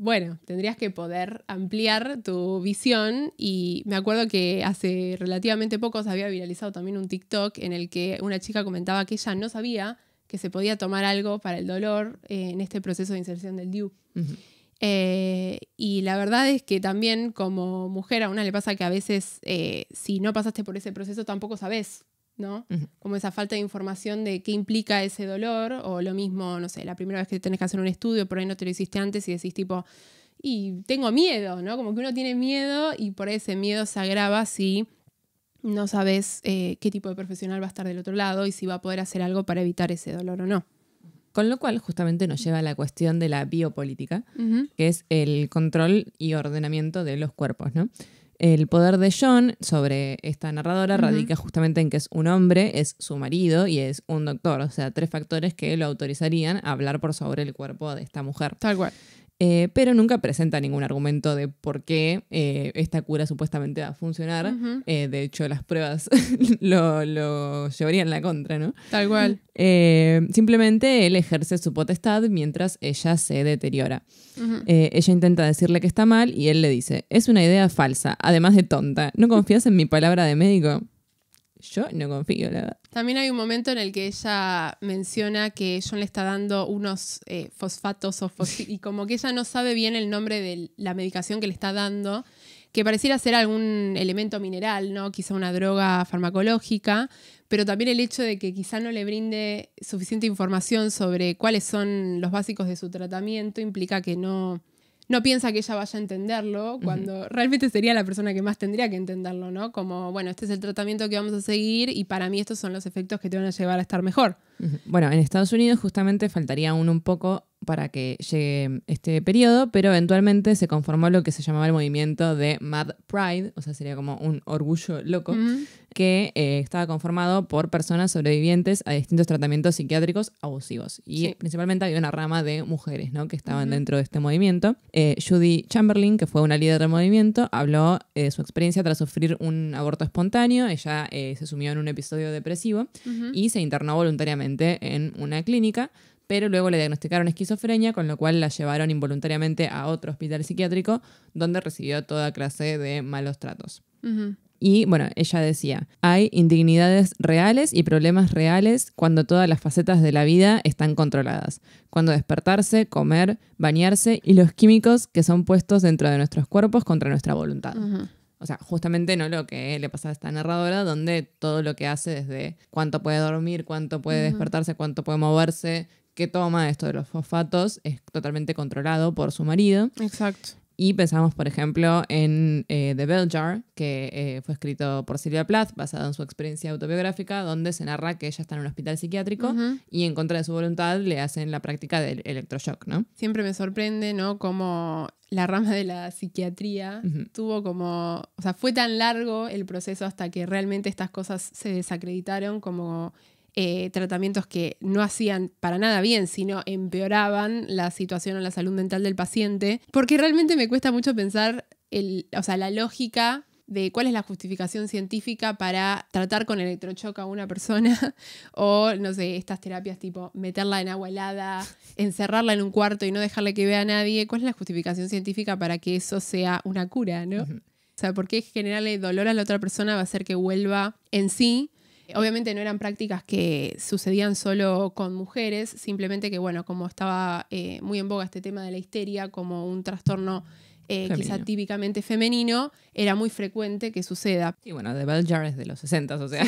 bueno, tendrías que poder ampliar tu visión y me acuerdo que hace relativamente poco se había viralizado también un TikTok en el que una chica comentaba que ella no sabía que se podía tomar algo para el dolor eh, en este proceso de inserción del DIU. Eh, y la verdad es que también como mujer a una le pasa que a veces eh, si no pasaste por ese proceso tampoco sabes ¿no? Como esa falta de información de qué implica ese dolor, o lo mismo, no sé, la primera vez que tenés que hacer un estudio, por ahí no te lo hiciste antes y decís tipo, y tengo miedo, ¿no? Como que uno tiene miedo y por ese miedo se agrava si no sabes eh, qué tipo de profesional va a estar del otro lado y si va a poder hacer algo para evitar ese dolor o no. Con lo cual, justamente nos lleva a la cuestión de la biopolítica, que es el control y ordenamiento de los cuerpos, ¿no? el poder de John sobre esta narradora radica justamente en que es un hombre, es su marido y es un doctor. O sea, tres factores que lo autorizarían a hablar por sobre el cuerpo de esta mujer. Tal cual. Eh, pero nunca presenta ningún argumento de por qué eh, esta cura supuestamente va a funcionar. Eh, de hecho, las pruebas lo, lo, llevarían la contra, ¿no? Tal cual. simplemente él ejerce su potestad mientras ella se deteriora. ella intenta decirle que está mal y él le dice, es una idea falsa, además de tonta. ¿No confías en mi palabra de médico? yo no confío, la verdad. También hay un momento en el que ella menciona que John le está dando unos eh, fosfatos o y como que ella no sabe bien el nombre de la medicación que le está dando, que pareciera ser algún elemento mineral, ¿no? Quizá una droga farmacológica, pero también el hecho de que quizá no le brinde suficiente información sobre cuáles son los básicos de su tratamiento implica que no no piensa que ella vaya a entenderlo, cuando realmente sería la persona que más tendría que entenderlo, ¿no? Como, bueno, este es el tratamiento que vamos a seguir y para mí estos son los efectos que te van a llevar a estar mejor. Bueno, en Estados Unidos justamente faltaría aún un poco para que llegue este periodo, pero eventualmente se conformó lo que se llamaba el movimiento de Mad Pride, o sea, sería como un orgullo loco, que eh, estaba conformado por personas sobrevivientes a distintos tratamientos psiquiátricos abusivos. Y principalmente había una rama de mujeres ¿no? que estaban dentro de este movimiento. Eh, Judy Chamberlain, que fue una líder del movimiento, habló eh, de su experiencia tras sufrir un aborto espontáneo. Ella se sumió en un episodio depresivo y se internó voluntariamente en una clínica pero luego le diagnosticaron esquizofrenia, con lo cual la llevaron involuntariamente a otro hospital psiquiátrico donde recibió toda clase de malos tratos. Y bueno, ella decía, hay indignidades reales y problemas reales cuando todas las facetas de la vida están controladas, cuando despertarse, comer, bañarse y los químicos que son puestos dentro de nuestros cuerpos contra nuestra voluntad. O sea, justamente no lo que le pasa a esta narradora, donde todo lo que hace desde cuánto puede dormir, cuánto puede despertarse, cuánto puede moverse, qué toma esto de los fosfatos es totalmente controlado por su marido. Exacto. Y pensamos, por ejemplo, en eh, The Bell Jar, que eh, fue escrito por Silvia Plath, basado en su experiencia autobiográfica, donde se narra que ella está en un hospital psiquiátrico y en contra de su voluntad le hacen la práctica del electroshock, ¿no? Siempre me sorprende, ¿no? cómo la rama de la psiquiatría tuvo como, o sea, fue tan largo el proceso hasta que realmente estas cosas se desacreditaron como eh, tratamientos que no hacían para nada bien, sino empeoraban la situación o la salud mental del paciente, porque realmente me cuesta mucho pensar o sea, la lógica de cuál es la justificación científica para tratar con electrochoque a una persona o, no sé, estas terapias tipo meterla en agua helada, encerrarla en un cuarto y no dejarle que vea a nadie. ¿Cuál es la justificación científica para que eso sea una cura, no? O sea, ¿por qué generarle dolor a la otra persona va a hacer que vuelva en sí Obviamente no eran prácticas que sucedían solo con mujeres, simplemente que, bueno, como estaba eh, muy en boga este tema de la histeria como un trastorno eh, quizá típicamente femenino, era muy frecuente que suceda. Y bueno, The Bell Jar es de los 60, o sea,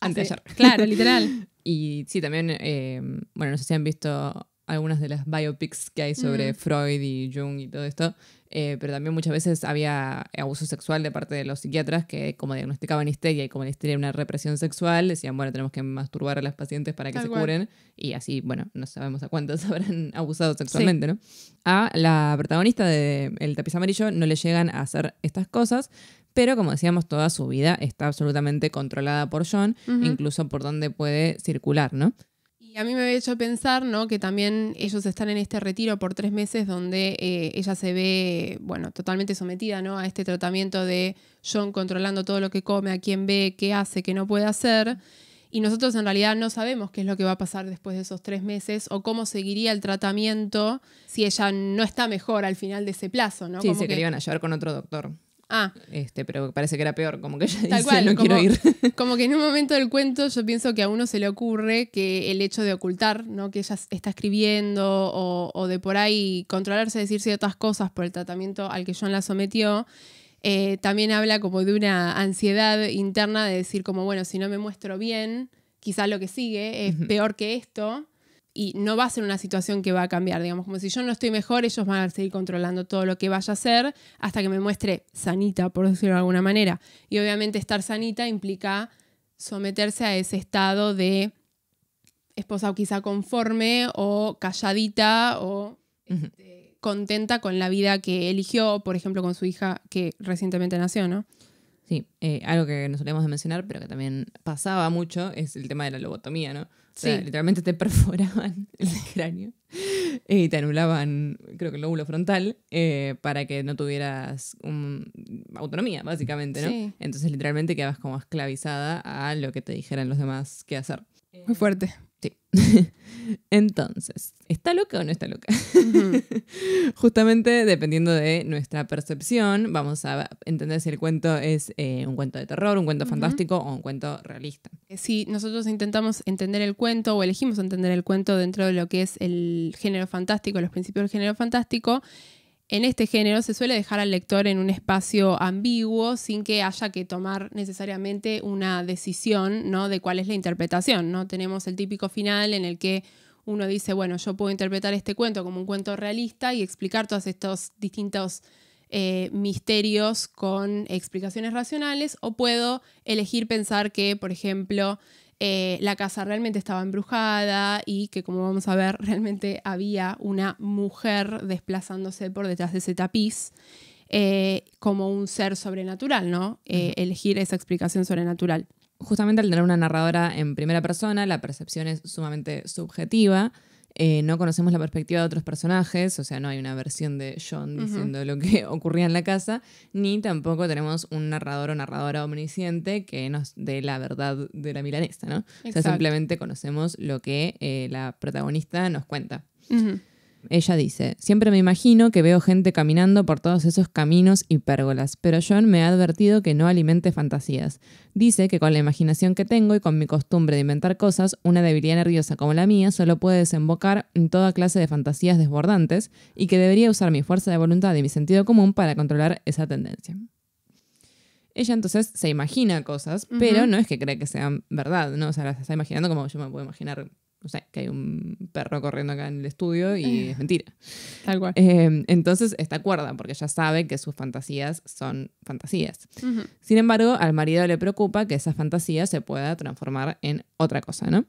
antes de ayer. Claro, literal. y sí, también, eh, bueno, no sé si han visto algunas de las biopics que hay sobre mm. Freud y Jung y todo esto. Eh, pero también muchas veces había abuso sexual de parte de los psiquiatras que como diagnosticaban histeria y como la histeria era una represión sexual, decían, bueno, tenemos que masturbar a las pacientes para que se curen y así, bueno, no sabemos a cuántas habrán abusado sexualmente, ¿no? A la protagonista de El tapiz amarillo no le llegan a hacer estas cosas, pero como decíamos, toda su vida está absolutamente controlada por John, incluso por donde puede circular, ¿no? a mí me había hecho pensar, ¿no? Que también ellos están en este retiro por tres meses donde eh, ella se ve, bueno, totalmente sometida, ¿no? A este tratamiento de John controlando todo lo que come, a quién ve, qué hace, qué no puede hacer. Y nosotros en realidad no sabemos qué es lo que va a pasar después de esos tres meses o cómo seguiría el tratamiento si ella no está mejor al final de ese plazo, ¿no? Sí, se que... querían a llevar con otro doctor. Ah. Este, pero parece que era peor, como que ella dice, no quiero ir. Como que en un momento del cuento yo pienso que a uno se le ocurre que el hecho de ocultar, ¿no? Que ella está escribiendo o, de por ahí controlarse, decir ciertas cosas por el tratamiento al que John la sometió, eh, también habla como de una ansiedad interna de decir como, bueno, si no me muestro bien, quizás lo que sigue es peor que esto y no va a ser una situación que va a cambiar, digamos, como si yo no estoy mejor, ellos van a seguir controlando todo lo que vaya a hacer hasta que me muestre sanita, por decirlo de alguna manera. Y obviamente estar sanita implica someterse a ese estado de esposa quizá conforme o calladita o este, contenta con la vida que eligió, por ejemplo, con su hija que recientemente nació, ¿no? Sí, eh, algo que nos solemos de mencionar, pero que también pasaba mucho, es el tema de la lobotomía, ¿no? sí. literalmente te perforaban el cráneo y te anulaban, creo que el lóbulo frontal, eh, para que no tuvieras mm, autonomía, básicamente, ¿no? Entonces literalmente quedabas como esclavizada a lo que te dijeran los demás qué hacer. Muy fuerte. Entonces, ¿está loca o no está loca? Justamente dependiendo de nuestra percepción, vamos a entender si el cuento es eh, un cuento de terror, un cuento fantástico o un cuento realista. Eh, si nosotros intentamos entender el cuento o elegimos entender el cuento dentro de lo que es el género fantástico, los principios del género fantástico, en este género se suele dejar al lector en un espacio ambiguo sin que haya que tomar necesariamente una decisión ¿no? de cuál es la interpretación. ¿no? Tenemos el típico final en el que uno dice, bueno, yo puedo interpretar este cuento como un cuento realista y explicar todos estos distintos eh, misterios con explicaciones racionales o puedo elegir pensar que, por ejemplo, eh, la casa realmente estaba embrujada y que como vamos a ver realmente había una mujer desplazándose por detrás de ese tapiz. Eh, como un ser sobrenatural, ¿no? Eh, elegir esa explicación sobrenatural. Justamente al tener una narradora en primera persona, la percepción es sumamente subjetiva eh, no conocemos la perspectiva de otros personajes, o sea, no hay una versión de John diciendo lo que ocurría en la casa, ni tampoco tenemos un narrador o narradora omnisciente que nos dé la verdad de la milanesa, ¿no? O sea, simplemente conocemos lo que eh, la protagonista nos cuenta. Ella dice, siempre me imagino que veo gente caminando por todos esos caminos y pérgolas, pero John me ha advertido que no alimente fantasías. Dice que con la imaginación que tengo y con mi costumbre de inventar cosas, una debilidad nerviosa como la mía solo puede desembocar en toda clase de fantasías desbordantes y que debería usar mi fuerza de voluntad y mi sentido común para controlar esa tendencia. Ella entonces se imagina cosas, pero no es que cree que sean verdad, ¿no? O sea, las está imaginando como yo me puedo imaginar no sé, que hay un perro corriendo acá en el estudio y es mentira. Tal cual. Em, entonces está cuerda porque ya sabe que sus fantasías son fantasías. Sin embargo, al marido le preocupa que esa fantasía se pueda transformar en otra cosa, ¿no?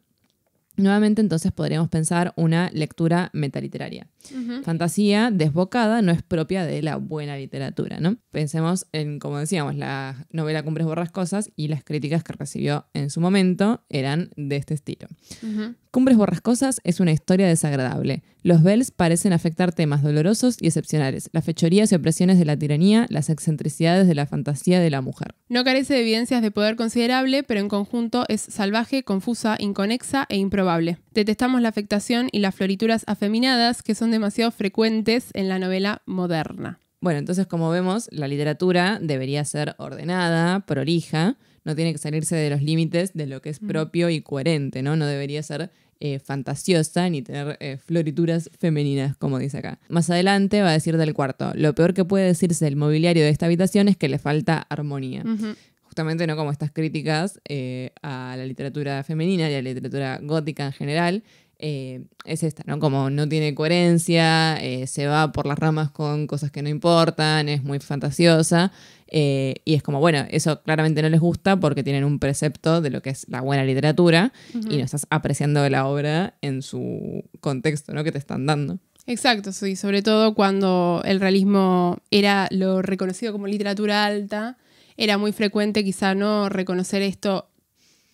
Nuevamente, entonces podríamos pensar una lectura metaliteraria. Fantasía desbocada no es propia de la buena literatura, ¿no? Pensemos en, como decíamos, la novela Cumbres Borrascosas y las críticas que recibió en su momento eran de este estilo. Cumbres Borrascosas es una historia desagradable. Los Bells parecen afectar temas dolorosos y excepcionales, las fechorías y opresiones de la tiranía, las excentricidades de la fantasía de la mujer. No carece de evidencias de poder considerable, pero en conjunto es salvaje, confusa, inconexa e improbable Detestamos la afectación y las florituras afeminadas que son demasiado frecuentes en la novela moderna. Bueno, entonces como vemos, la literatura debería ser ordenada, prolija, no tiene que salirse de los límites de lo que es mm. propio y coherente, ¿no? No debería ser eh, fantasiosa ni tener eh, florituras femeninas, como dice acá. Más adelante va a decir del cuarto, lo peor que puede decirse del mobiliario de esta habitación es que le falta armonía no como estas críticas eh, a la literatura femenina y a la literatura gótica en general, eh, es esta, ¿no? Como no tiene coherencia, eh, se va por las ramas con cosas que no importan, es muy fantasiosa, y es como, bueno, eso claramente no les gusta porque tienen un precepto de lo que es la buena literatura y no estás apreciando la obra en su contexto, ¿no? Que te están dando. Exacto, sí, sobre todo cuando el realismo era lo reconocido como literatura alta era muy frecuente quizá no reconocer esto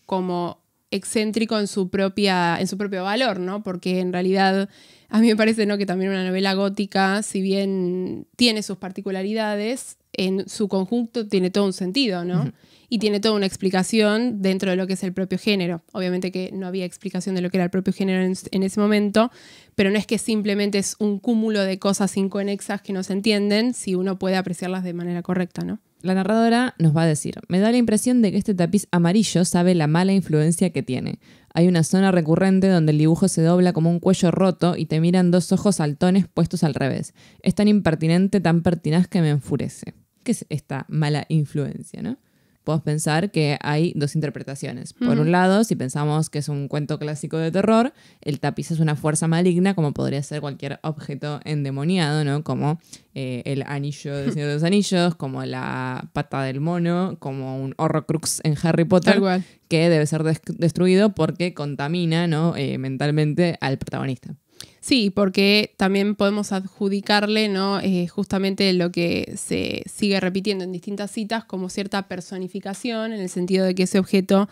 como excéntrico en su propia en su propio valor, ¿no? Porque en realidad a mí me parece ¿no? que también una novela gótica, si bien tiene sus particularidades, en su conjunto tiene todo un sentido, ¿no? Y tiene toda una explicación dentro de lo que es el propio género. Obviamente que no había explicación de lo que era el propio género en ese momento, pero no es que simplemente es un cúmulo de cosas inconexas que no se entienden si uno puede apreciarlas de manera correcta, ¿no? La narradora nos va a decir, me da la impresión de que este tapiz amarillo sabe la mala influencia que tiene. Hay una zona recurrente donde el dibujo se dobla como un cuello roto y te miran dos ojos saltones puestos al revés. Es tan impertinente, tan pertinaz que me enfurece. ¿Qué es esta mala influencia, no? podemos pensar que hay dos interpretaciones. Por un lado, si pensamos que es un cuento clásico de terror, el tapiz es una fuerza maligna, como podría ser cualquier objeto endemoniado, ¿no? Como eh, el anillo del Señor de los Anillos, como la pata del mono, como un horrocrux en Harry Potter, que debe ser destruido porque contamina, ¿no? Eh, mentalmente al protagonista. Sí, porque también podemos adjudicarle ¿no? Eh, justamente lo que se sigue repitiendo en distintas citas como cierta personificación, en el sentido de que ese objeto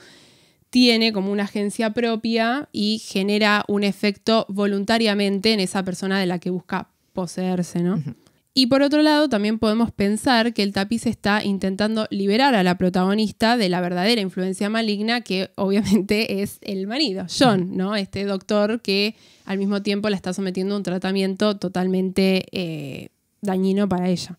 tiene como una agencia propia y genera un efecto voluntariamente en esa persona de la que busca poseerse, ¿no? Y por otro lado, también podemos pensar que el tapiz está intentando liberar a la protagonista de la verdadera influencia maligna, que obviamente es el marido, John, ¿no? Este doctor que al mismo tiempo la está sometiendo a un tratamiento totalmente eh, dañino para ella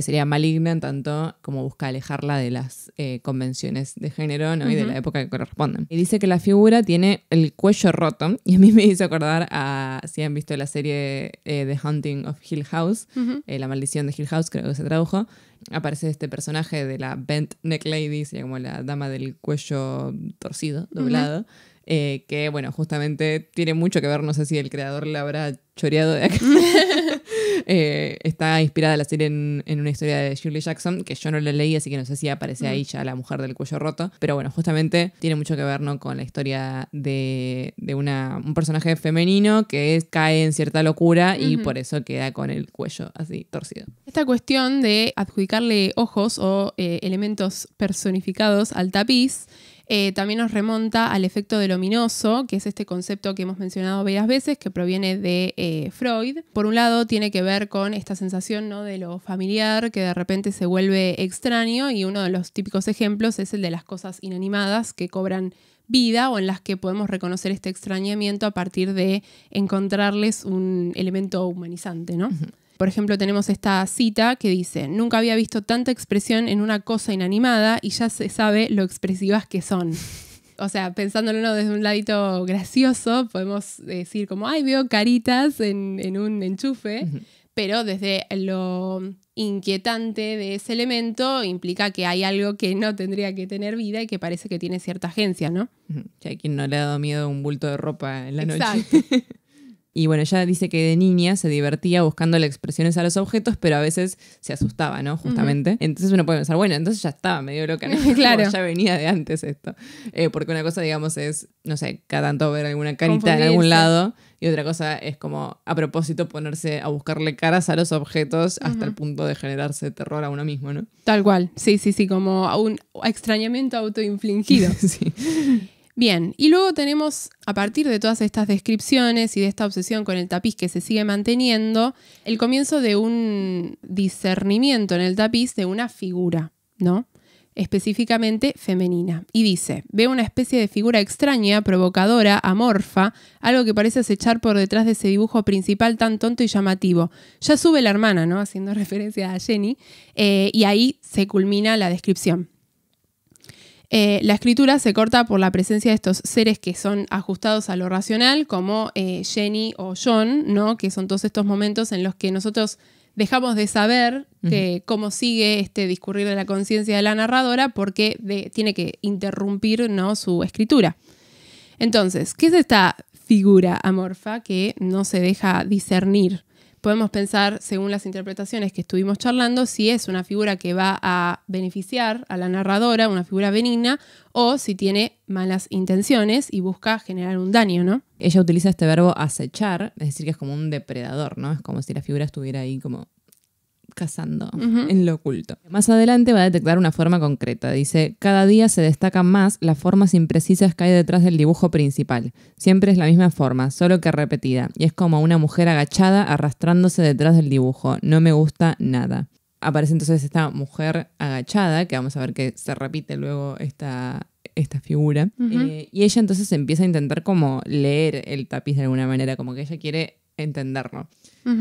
sería maligna en tanto como busca alejarla de las eh, convenciones de género y de la época que corresponden. Y dice que la figura tiene el cuello roto y a mí me hizo acordar a, si han visto la serie eh, The Hunting of Hill House, eh, La maldición de Hill House, creo que se tradujo, aparece este personaje de la bent neck lady, sería como la dama del cuello torcido, doblado. Eh, que bueno, justamente tiene mucho que ver, no sé si el creador la habrá choreado de acá. Eh, está inspirada la serie en, una historia de Shirley Jackson, que yo no la leí, así que no sé si aparece ahí mm. ya la mujer del cuello roto, pero bueno, justamente tiene mucho que ver ¿no? con la historia de, un personaje femenino que cae en cierta locura y por eso queda con el cuello así torcido. Esta cuestión de adjudicarle ojos o eh, elementos personificados al tapiz eh, también nos remonta al efecto del ominoso, que es este concepto que hemos mencionado varias veces, que proviene de eh, Freud. Por un lado, tiene que ver con esta sensación ¿no? de lo familiar, que de repente se vuelve extraño, y uno de los típicos ejemplos es el de las cosas inanimadas que cobran vida o en las que podemos reconocer este extrañamiento a partir de encontrarles un elemento humanizante, ¿no? Por ejemplo, tenemos esta cita que dice, nunca había visto tanta expresión en una cosa inanimada y ya se sabe lo expresivas que son. O sea, pensándolo desde un ladito gracioso, podemos decir como, ay, veo caritas en, un enchufe, pero desde lo inquietante de ese elemento implica que hay algo que no tendría que tener vida y que parece que tiene cierta agencia, ¿no? hay quien no le ha dado miedo un bulto de ropa en la Exacto. noche. Y bueno, ella dice que de niña se divertía buscando expresiones a los objetos, pero a veces se asustaba, ¿no? Justamente. Entonces uno puede pensar, bueno, entonces ya estaba medio loca. claro. ya venía de antes esto. Eh, porque una cosa, digamos, es, no sé, cada tanto ver alguna carita en algún lado. Y otra cosa es como, a propósito, ponerse a buscarle caras a los objetos hasta el punto de generarse terror a uno mismo, ¿no? Tal cual. Sí, sí, sí. Como un extrañamiento autoinfligido. sí. Bien, y luego tenemos, a partir de todas estas descripciones y de esta obsesión con el tapiz que se sigue manteniendo, el comienzo de un discernimiento en el tapiz de una figura, ¿no? específicamente femenina. Y dice, ve una especie de figura extraña, provocadora, amorfa, algo que parece acechar por detrás de ese dibujo principal tan tonto y llamativo. Ya sube la hermana, ¿no? Haciendo referencia a Jenny, eh, y ahí se culmina la descripción. Eh, la escritura se corta por la presencia de estos seres que son ajustados a lo racional, como eh, Jenny o John, ¿no? que son todos estos momentos en los que nosotros dejamos de saber cómo sigue este discurrir de la conciencia de la narradora porque tiene que interrumpir ¿no? su escritura. Entonces, ¿qué es esta figura amorfa que no se deja discernir? podemos pensar, según las interpretaciones que estuvimos charlando, si es una figura que va a beneficiar a la narradora, una figura benigna, o si tiene malas intenciones y busca generar un daño, ¿no? Ella utiliza este verbo acechar, es decir, que es como un depredador, ¿no? Es como si la figura estuviera ahí como cazando en lo oculto. Más adelante va a detectar una forma concreta. Dice, cada día se destacan más las formas imprecisas que hay detrás del dibujo principal. Siempre es la misma forma, solo que repetida. Y es como una mujer agachada arrastrándose detrás del dibujo. No me gusta nada. Aparece entonces esta mujer agachada, que vamos a ver que se repite luego esta, esta figura. Eh, y ella entonces empieza a intentar como leer el tapiz de alguna manera, como que ella quiere entenderlo.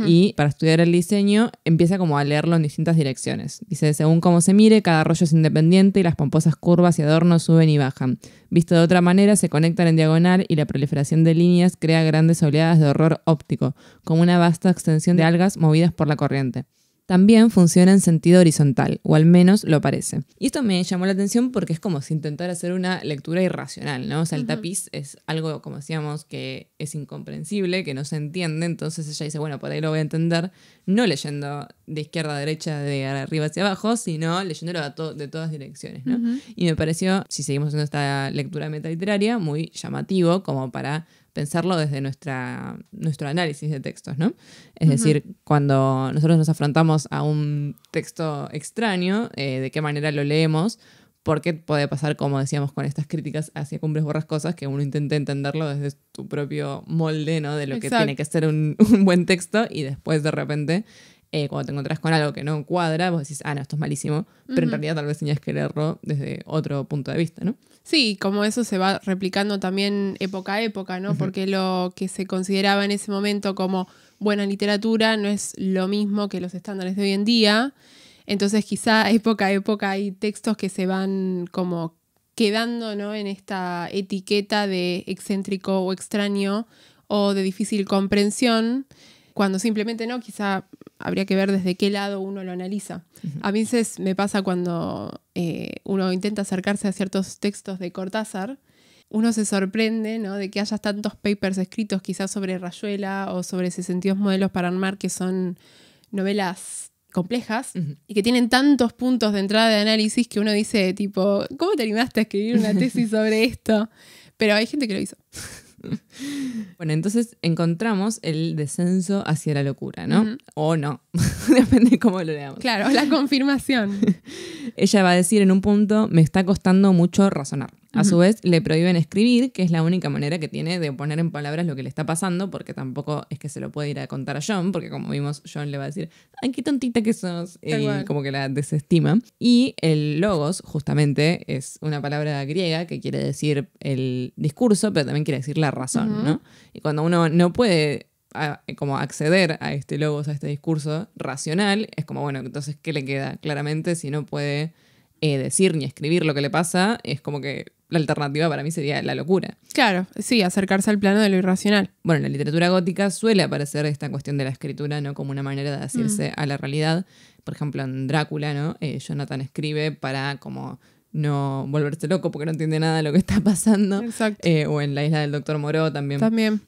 Y para estudiar el diseño empieza como a leerlo en distintas direcciones. Dice, según cómo se mire, cada rollo es independiente y las pomposas curvas y adornos suben y bajan. Visto de otra manera, se conectan en diagonal y la proliferación de líneas crea grandes oleadas de horror óptico, como una vasta extensión de algas movidas por la corriente también funciona en sentido horizontal, o al menos lo parece. Y esto me llamó la atención porque es como si intentara hacer una lectura irracional, ¿no? O sea, el tapiz es algo, como decíamos, que es incomprensible, que no se entiende, entonces ella dice, bueno, por ahí lo voy a entender, no leyendo de izquierda a derecha, de arriba hacia abajo, sino leyéndolo de, todas direcciones, ¿no? Y me pareció, si seguimos haciendo esta lectura metaliteraria, muy llamativo como para pensarlo desde nuestra, nuestro análisis de textos, ¿no? Es decir, cuando nosotros nos afrontamos a un texto extraño, eh, de qué manera lo leemos, porque puede pasar, como decíamos, con estas críticas hacia cumbres borrascosas, que uno intenta entenderlo desde tu propio molde, ¿no? De lo que tiene que ser un, un buen texto y después de repente eh, cuando te encontrás con algo que no cuadra, vos decís, ah, no, esto es malísimo, pero en realidad tal vez tenías que leerlo desde otro punto de vista, ¿no? Sí, como eso se va replicando también época a época, ¿no? Porque lo que se consideraba en ese momento como buena literatura no es lo mismo que los estándares de hoy en día. Entonces quizá época a época hay textos que se van como quedando ¿no? en esta etiqueta de excéntrico o extraño o de difícil comprensión cuando simplemente no, quizá habría que ver desde qué lado uno lo analiza. A veces me pasa cuando eh, uno intenta acercarse a ciertos textos de Cortázar, uno se sorprende ¿no? de que haya tantos papers escritos quizás sobre Rayuela o sobre 62 modelos para armar que son novelas complejas y que tienen tantos puntos de entrada de análisis que uno dice tipo, ¿cómo te a escribir una tesis sobre esto? Pero hay gente que lo hizo. Bueno, entonces encontramos el descenso hacia la locura, ¿no? O no, depende de cómo lo leamos. Claro, la confirmación. Ella va a decir en un punto, me está costando mucho razonar. A su vez, le prohíben escribir, que es la única manera que tiene de poner en palabras lo que le está pasando, porque tampoco es que se lo puede ir a contar a John, porque como vimos, John le va a decir, ay, qué tontita que sos, y como que la desestima. Y el logos, justamente, es una palabra griega que quiere decir el discurso, pero también quiere decir la razón, ¿no? Y cuando uno no puede como acceder a este logos, a este discurso racional, es como, bueno, entonces, ¿qué le queda? Claramente, si no puede eh, decir ni escribir lo que le pasa, es como que la alternativa para mí sería la locura. Claro, sí, acercarse al plano de lo irracional. Bueno, en la literatura gótica suele aparecer esta cuestión de la escritura, ¿no? Como una manera de decirse mm. a la realidad. Por ejemplo, en Drácula, ¿no? Eh, Jonathan escribe para como no volverse loco porque no entiende nada de lo que está pasando. Eh, o en la isla del Doctor Moreau también. También.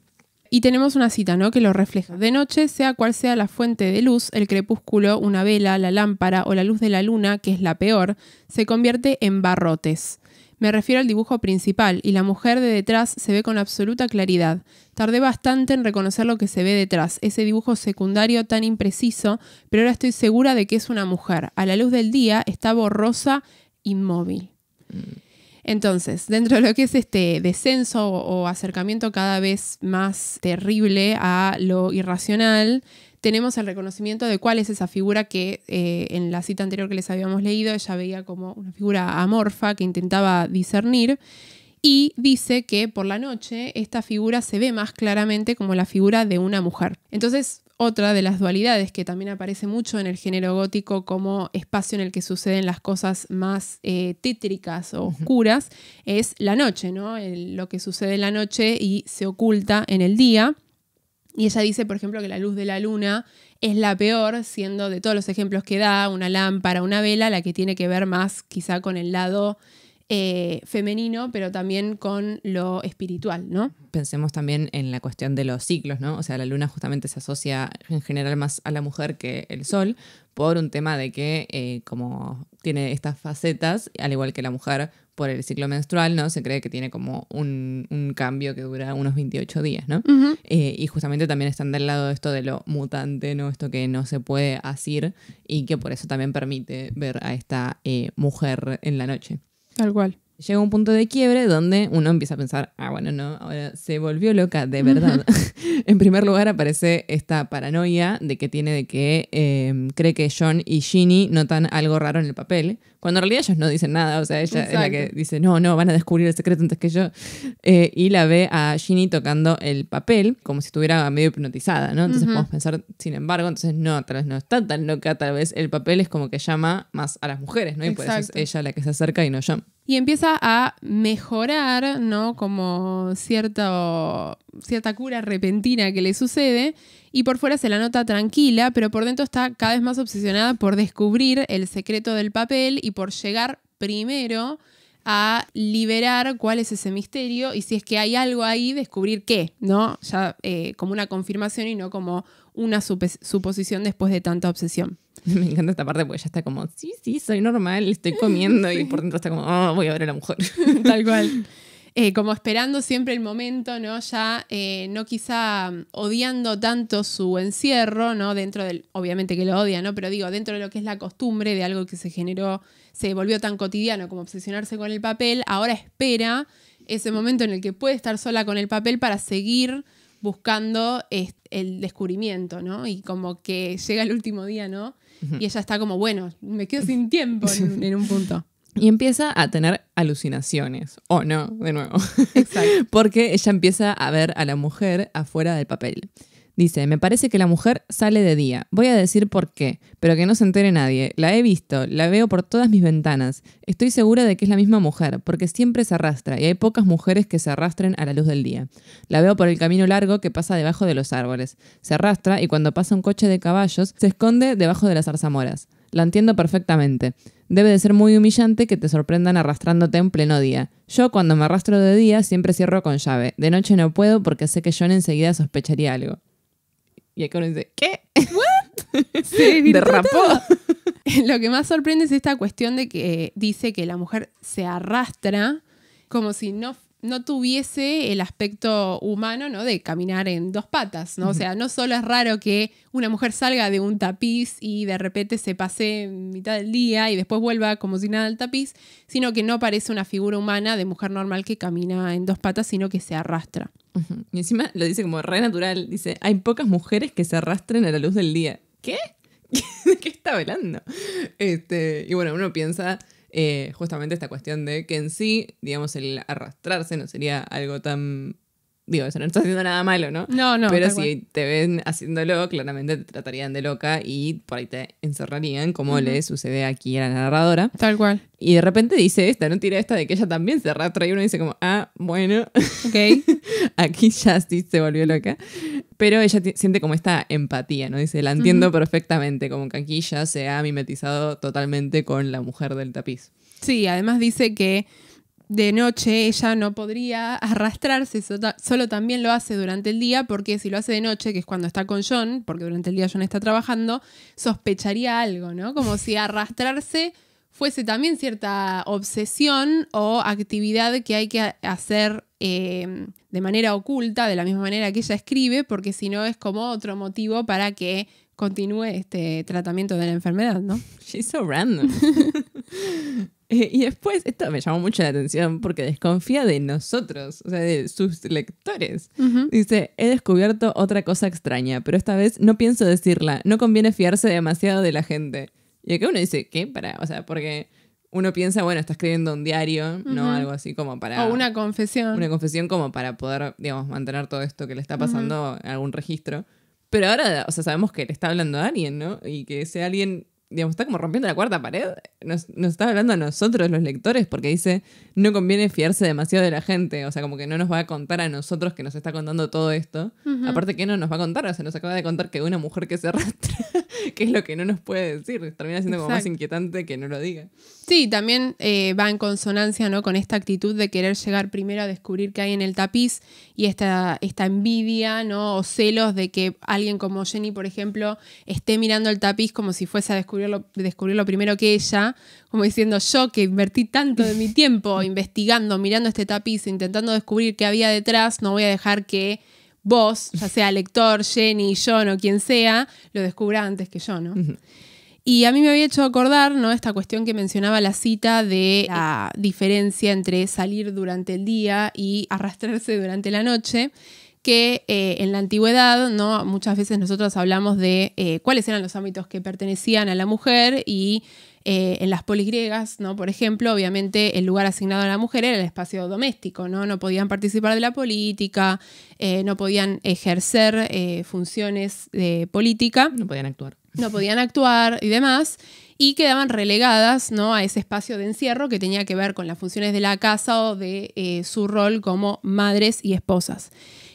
Y tenemos una cita, ¿no? Que lo refleja. De noche, sea cual sea la fuente de luz, el crepúsculo, una vela, la lámpara o la luz de la luna, que es la peor, se convierte en barrotes. Me refiero al dibujo principal, y la mujer de detrás se ve con absoluta claridad. Tardé bastante en reconocer lo que se ve detrás, ese dibujo secundario tan impreciso, pero ahora estoy segura de que es una mujer. A la luz del día está borrosa, inmóvil. Mm. Entonces, dentro de lo que es este descenso o acercamiento cada vez más terrible a lo irracional, tenemos el reconocimiento de cuál es esa figura que eh, en la cita anterior que les habíamos leído ella veía como una figura amorfa que intentaba discernir y dice que por la noche esta figura se ve más claramente como la figura de una mujer. Entonces, otra de las dualidades que también aparece mucho en el género gótico como espacio en el que suceden las cosas más eh, tétricas o oscuras, es la noche, ¿no? lo que sucede en la noche y se oculta en el día. Y ella dice, por ejemplo, que la luz de la luna es la peor, siendo de todos los ejemplos que da, una lámpara, una vela, la que tiene que ver más quizá con el lado eh, femenino, pero también con lo espiritual, ¿no? Pensemos también en la cuestión de los ciclos, ¿no? O sea, la luna justamente se asocia en general más a la mujer que el sol, por un tema de que eh, como tiene estas facetas, al igual que la mujer por el ciclo menstrual, ¿no? Se cree que tiene como un, cambio que dura unos 28 días, ¿no? Eh, y justamente también están del lado de esto de lo mutante, ¿no? Esto que no se puede asir y que por eso también permite ver a esta mujer en la noche. Tal cual. Llega un punto de quiebre donde uno empieza a pensar, ah, bueno, no, ahora se volvió loca, de verdad. en primer lugar aparece esta paranoia de que tiene de que eh, cree que John y Ginny notan algo raro en el papel, cuando en realidad ellos no dicen nada, o sea, ella es la que dice, no, no, van a descubrir el secreto antes que yo. Eh, y la ve a Ginny tocando el papel como si estuviera medio hipnotizada, ¿no? Entonces podemos pensar, sin embargo, entonces no, tal vez no está tan loca, tal vez el papel es como que llama más a las mujeres, ¿no? Y pues es ella la que se acerca y no yo. Y empieza a mejorar, ¿no? Como cierto, cierta cura repentina que le sucede y por fuera se la nota tranquila, pero por dentro está cada vez más obsesionada por descubrir el secreto del papel y por llegar primero a liberar cuál es ese misterio y si es que hay algo ahí, descubrir qué, ¿no? Ya eh, como una confirmación y no como una suposición después de tanta obsesión. Me encanta esta parte porque ya está como, sí, sí, soy normal, estoy comiendo y por dentro está como, ah, voy a ver a la mujer. Tal cual. Eh, como esperando siempre el momento, ¿no? Ya eh, no quizá odiando tanto su encierro, ¿no? Dentro del, obviamente que lo odia, ¿no? Pero digo, dentro de lo que es la costumbre de algo que se generó, se volvió tan cotidiano como obsesionarse con el papel, ahora espera ese momento en el que puede estar sola con el papel para seguir buscando el descubrimiento, ¿no? Y como que llega el último día, ¿no? Y ella está como, bueno, me quedo sin tiempo en, en un punto. Y empieza a tener alucinaciones, o no, de nuevo, Exacto. porque ella empieza a ver a la mujer afuera del papel. Dice, me parece que la mujer sale de día. Voy a decir por qué, pero que no se entere nadie. La he visto, la veo por todas mis ventanas. Estoy segura de que es la misma mujer, porque siempre se arrastra y hay pocas mujeres que se arrastren a la luz del día. La veo por el camino largo que pasa debajo de los árboles. Se arrastra y cuando pasa un coche de caballos, se esconde debajo de las zarzamoras. La entiendo perfectamente. Debe de ser muy humillante que te sorprendan arrastrándote en pleno día. Yo cuando me arrastro de día siempre cierro con llave. De noche no puedo porque sé que John enseguida sospecharía algo. Y acá uno dice, ¿qué? ¿What? Se derrapó. Lo que más sorprende es esta cuestión de que eh, dice que la mujer se arrastra como si no no tuviese el aspecto humano, ¿no? De caminar en dos patas, ¿no? O sea, no solo es raro que una mujer salga de un tapiz y de repente se pase mitad del día y después vuelva como si nada al tapiz, sino que no parece una figura humana de mujer normal que camina en dos patas, sino que se arrastra. Y encima lo dice como re natural, dice, hay pocas mujeres que se arrastren a la luz del día. ¿Qué? ¿De qué está hablando? Este, y bueno, uno piensa eh, justamente esta cuestión de que en sí, digamos, el arrastrarse no sería algo tan Digo, eso no está haciendo nada malo, ¿no? No, no. Pero si te ven haciéndolo, claramente te tratarían de loca y por ahí te encerrarían, como le sucede aquí a la narradora. Tal cual. Y de repente dice esta, ¿no? Tira esta de que ella también se retrae y uno dice como, ah, bueno. Ok. aquí sí se volvió loca. Pero ella siente como esta empatía, ¿no? Dice, la entiendo perfectamente, como que aquí ya se ha mimetizado totalmente con la mujer del tapiz. Sí, además dice que de noche ella no podría arrastrarse, solo también lo hace durante el día, porque si lo hace de noche, que es cuando está con John, porque durante el día John está trabajando, sospecharía algo, ¿no? Como si arrastrarse fuese también cierta obsesión o actividad que hay que hacer em, de manera oculta, de la misma manera que ella escribe, porque si no es como otro motivo para que continúe este tratamiento de la enfermedad, ¿no? She's so random. y después, esto me llamó mucho la atención porque desconfía de nosotros, o sea, de sus lectores. Dice, he descubierto otra cosa extraña, pero esta vez no pienso decirla, no conviene fiarse demasiado de la gente. Y acá uno dice, ¿qué? Para, o sea, porque uno piensa, bueno, está escribiendo un diario, ¿no? Algo así como para... O una confesión. Una confesión como para poder, digamos, mantener todo esto que le está pasando en algún registro. Pero ahora, o sea, sabemos que le está hablando a alguien, ¿no? Y que ese alguien digamos, está como rompiendo la cuarta pared, nos, está hablando a nosotros los lectores porque dice, no conviene fiarse demasiado de la gente, o sea, como que no nos va a contar a nosotros que nos está contando todo esto. Aparte que no nos va a contar, o sea, nos acaba de contar que una mujer que se arrastra, que es lo que no nos puede decir, termina siendo como más inquietante que no lo diga. Sí, también eh, va en consonancia ¿no? con esta actitud de querer llegar primero a descubrir qué hay en el tapiz y esta, esta envidia ¿no? o celos de que alguien como Jenny, por ejemplo, esté mirando el tapiz como si fuese a descubrir descubrió lo, primero que ella, como diciendo yo que invertí tanto de mi tiempo investigando, mirando este tapiz, intentando descubrir qué había detrás, no voy a dejar que vos, ya sea lector, Jenny, John o quien sea, lo descubra antes que yo, ¿no? Y a mí me había hecho acordar, ¿no? Esta cuestión que mencionaba la cita de la eh, diferencia entre salir durante el día y arrastrarse durante la noche que eh, en la antigüedad, ¿no? muchas veces nosotros hablamos de eh, cuáles eran los ámbitos que pertenecían a la mujer y eh, en las poligriegas, ¿no? por ejemplo, obviamente el lugar asignado a la mujer era el espacio doméstico, no, no podían participar de la política, no podían ejercer funciones de política. No podían actuar. No podían actuar y demás y quedaban relegadas ¿no? a ese espacio de encierro que tenía que ver con las funciones de la casa o de su rol como madres y esposas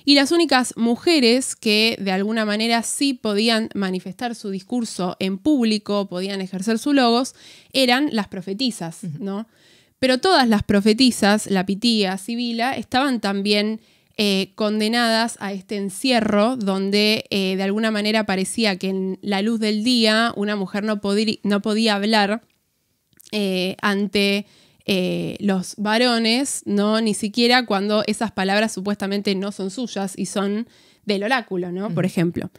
y las únicas mujeres que de alguna manera sí podían manifestar su discurso en público, podían ejercer sus logos, eran las profetizas ¿no? Pero todas las profetizas la Pitía, Sibila, estaban también eh, condenadas a este encierro donde eh, de alguna manera parecía que en la luz del día una mujer no, no podía hablar eh, ante eh, los varones, ¿no? Ni siquiera cuando esas palabras supuestamente no son suyas y son del oráculo, Por ejemplo.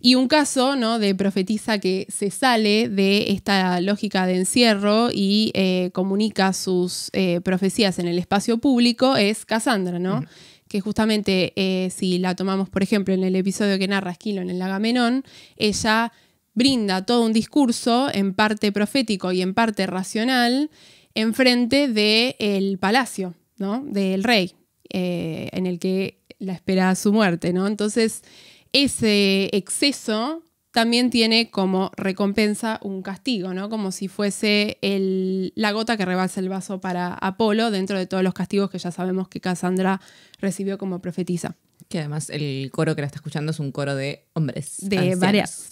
Y un caso, ¿no? De profetisa que se sale de esta lógica de encierro y eh, comunica sus eh, profecías en el espacio público es Cassandra, ¿no? que justamente si la tomamos, por ejemplo, en el episodio que narra Esquilo en el Agamenón, ella brinda todo un discurso en parte profético y en parte racional enfrente del palacio, ¿no? Del rey, eh, en el que la espera su muerte, ¿no? Entonces, ese exceso también tiene como recompensa un castigo, ¿no? Como si fuese el, la gota que rebase el vaso para Apolo dentro de todos los castigos que ya sabemos que Cassandra recibió como profetisa. Que además el coro que la está escuchando es un coro de hombres. De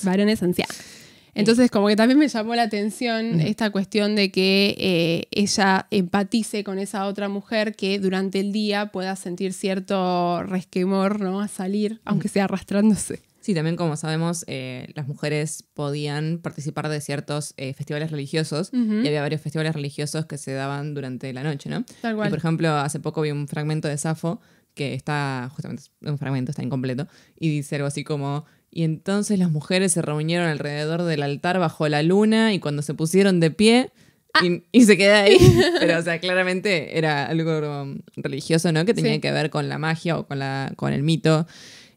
varones ancianos. Entonces, como que también me llamó la atención esta cuestión de que eh, ella empatice con esa otra mujer que durante el día pueda sentir cierto resquemor, ¿no? A salir, aunque sea arrastrándose. Sí, también como sabemos, eh, las mujeres podían participar de ciertos eh, festivales religiosos y había varios festivales religiosos que se daban durante la noche, ¿no? Tal cual. por ejemplo, hace poco vi un fragmento de Safo que está, justamente, un fragmento está incompleto, y dice algo así como, y entonces las mujeres se reunieron alrededor del altar bajo la luna y cuando se pusieron de pie, ah. y, se queda ahí. Pero, o sea, claramente era algo religioso, ¿no? Que tenía que ver con la magia o con, la, con el mito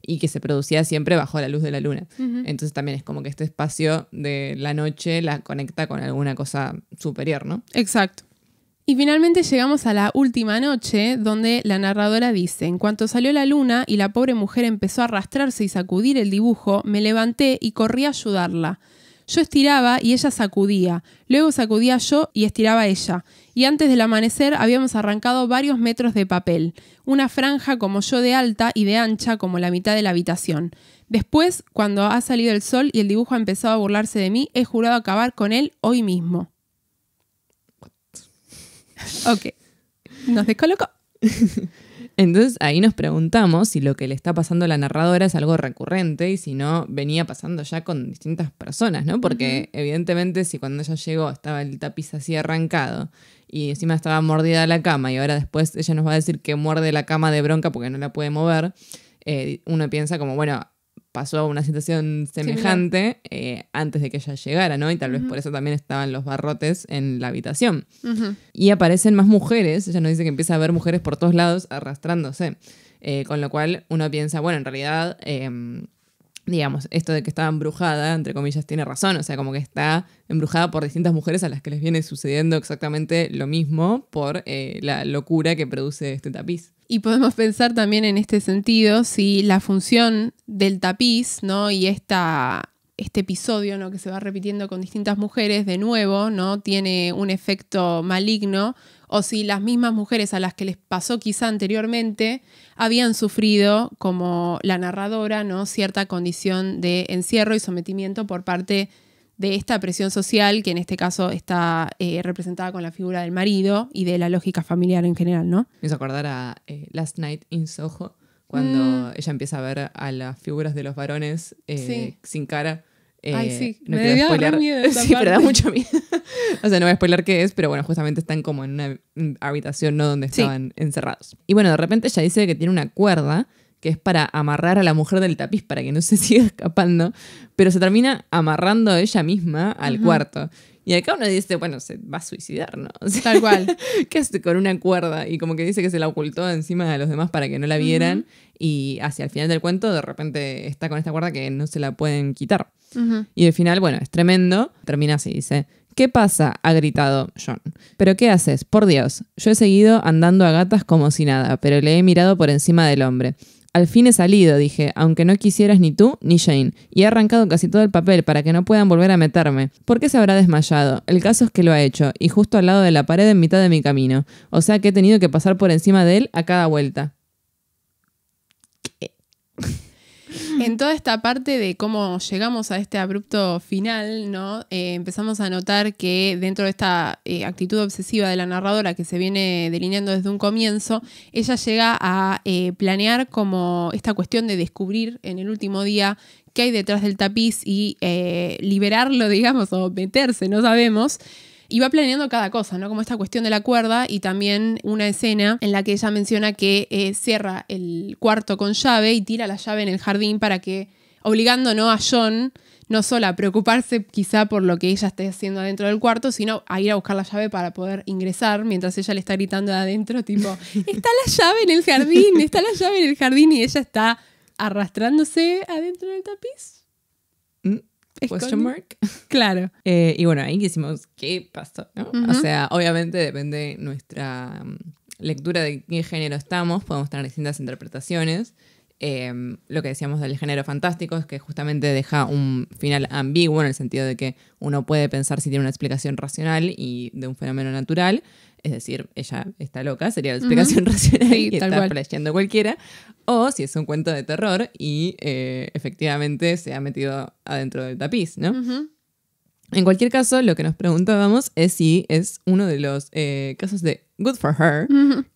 y que se producía siempre bajo la luz de la luna. Entonces también es como que este espacio de la noche la conecta con alguna cosa superior, ¿no? Exacto. Y finalmente llegamos a la última noche, donde la narradora dice, en cuanto salió la luna y la pobre mujer empezó a arrastrarse y sacudir el dibujo, me levanté y corrí a ayudarla. Yo estiraba y ella sacudía, luego sacudía yo y estiraba ella, y antes del amanecer habíamos arrancado varios metros de papel, una franja como yo de alta y de ancha como la mitad de la habitación. Después, cuando ha salido el sol y el dibujo ha empezado a burlarse de mí, he jurado acabar con él hoy mismo ok, nos descolocó. Entonces ahí nos preguntamos si lo que le está pasando a la narradora es algo recurrente y si no venía pasando ya con distintas personas, ¿no? Porque evidentemente si cuando ella llegó estaba el tapiz así arrancado y encima estaba mordida la cama y ahora después ella nos va a decir que muerde la cama de bronca porque no la puede mover, eh, uno piensa como, bueno, pasó una situación semejante eh, antes de que ella llegara, ¿no? Y tal vez por eso también estaban los barrotes en la habitación. Y aparecen más mujeres, ella nos dice que empieza a ver mujeres por todos lados arrastrándose. Eh, con lo cual uno piensa, bueno, en realidad em, digamos, esto de que está embrujada, entre comillas, tiene razón, o sea, como que está embrujada por distintas mujeres a las que les viene sucediendo exactamente lo mismo por eh, la locura que produce este tapiz. Y podemos pensar también en este sentido si la función del tapiz, ¿no? Y esta, este episodio, Que se va repitiendo con distintas mujeres de nuevo, ¿no? Tiene un efecto maligno o si las mismas mujeres a las que les pasó quizá anteriormente habían sufrido, como la narradora, ¿no? cierta condición de encierro y sometimiento por parte de esta presión social, que en este caso está eh, representada con la figura del marido y de la lógica familiar en general, ¿no? Me hizo acordar a eh, Last Night in Soho, cuando mm. ella empieza a ver a las figuras de los varones eh, sin cara eh, Ay, sí. Me debía miedo sí, pero da mucho miedo. o sea, no voy a spoiler qué es, pero bueno, justamente están como en una habitación, no donde estaban encerrados. Y bueno, de repente ella dice que tiene una cuerda que es para amarrar a la mujer del tapiz para que no se siga escapando, pero se termina amarrando ella misma al cuarto. Y acá uno dice, bueno, se va a suicidar, ¿no? Tal cual. que es con una cuerda y como que dice que se la ocultó encima de los demás para que no la vieran. Y hacia el final del cuento, de repente está con esta cuerda que no se la pueden quitar. Y al final, bueno, es tremendo. Termina así, dice. ¿Qué pasa? ha gritado John. ¿Pero qué haces? Por Dios, yo he seguido andando a gatas como si nada, pero le he mirado por encima del hombre. Al fin he salido, dije, aunque no quisieras ni tú ni Jane, y he arrancado casi todo el papel para que no puedan volver a meterme. ¿Por qué se habrá desmayado? El caso es que lo ha hecho, y justo al lado de la pared en mitad de mi camino. O sea que he tenido que pasar por encima de él a cada vuelta. en toda esta parte de cómo llegamos a este abrupto final, ¿no? Eh, empezamos a notar que dentro de esta eh, actitud obsesiva de la narradora que se viene delineando desde un comienzo, ella llega a eh, planear como esta cuestión de descubrir en el último día qué hay detrás del tapiz y liberarlo, digamos, o meterse, no sabemos y va planeando cada cosa, ¿no? Como esta cuestión de la cuerda y también una escena en la que ella menciona que eh, cierra el cuarto con llave y tira la llave en el jardín para que, obligándonos a John no solo a preocuparse quizá por lo que ella esté haciendo adentro del cuarto, sino a ir a buscar la llave para poder ingresar mientras ella le está gritando adentro, tipo, está la llave en el jardín, está la llave en el jardín y ella está arrastrándose adentro del tapiz. Claro. Eh, y bueno, ahí decimos, ¿qué pasó? O sea, obviamente depende nuestra mm, lectura de qué género estamos, podemos tener distintas interpretaciones. Eh, lo que decíamos del género fantástico es que justamente deja un final ambiguo en el sentido de que uno puede pensar si tiene una explicación racional y de un fenómeno natural, es decir, ella está loca, sería la explicación racional y y está flasheando cualquiera, o si es un cuento de terror y eh, efectivamente se ha metido adentro del tapiz, ¿no? En cualquier caso, lo que nos preguntábamos es si es uno de los eh, casos de Good for Her,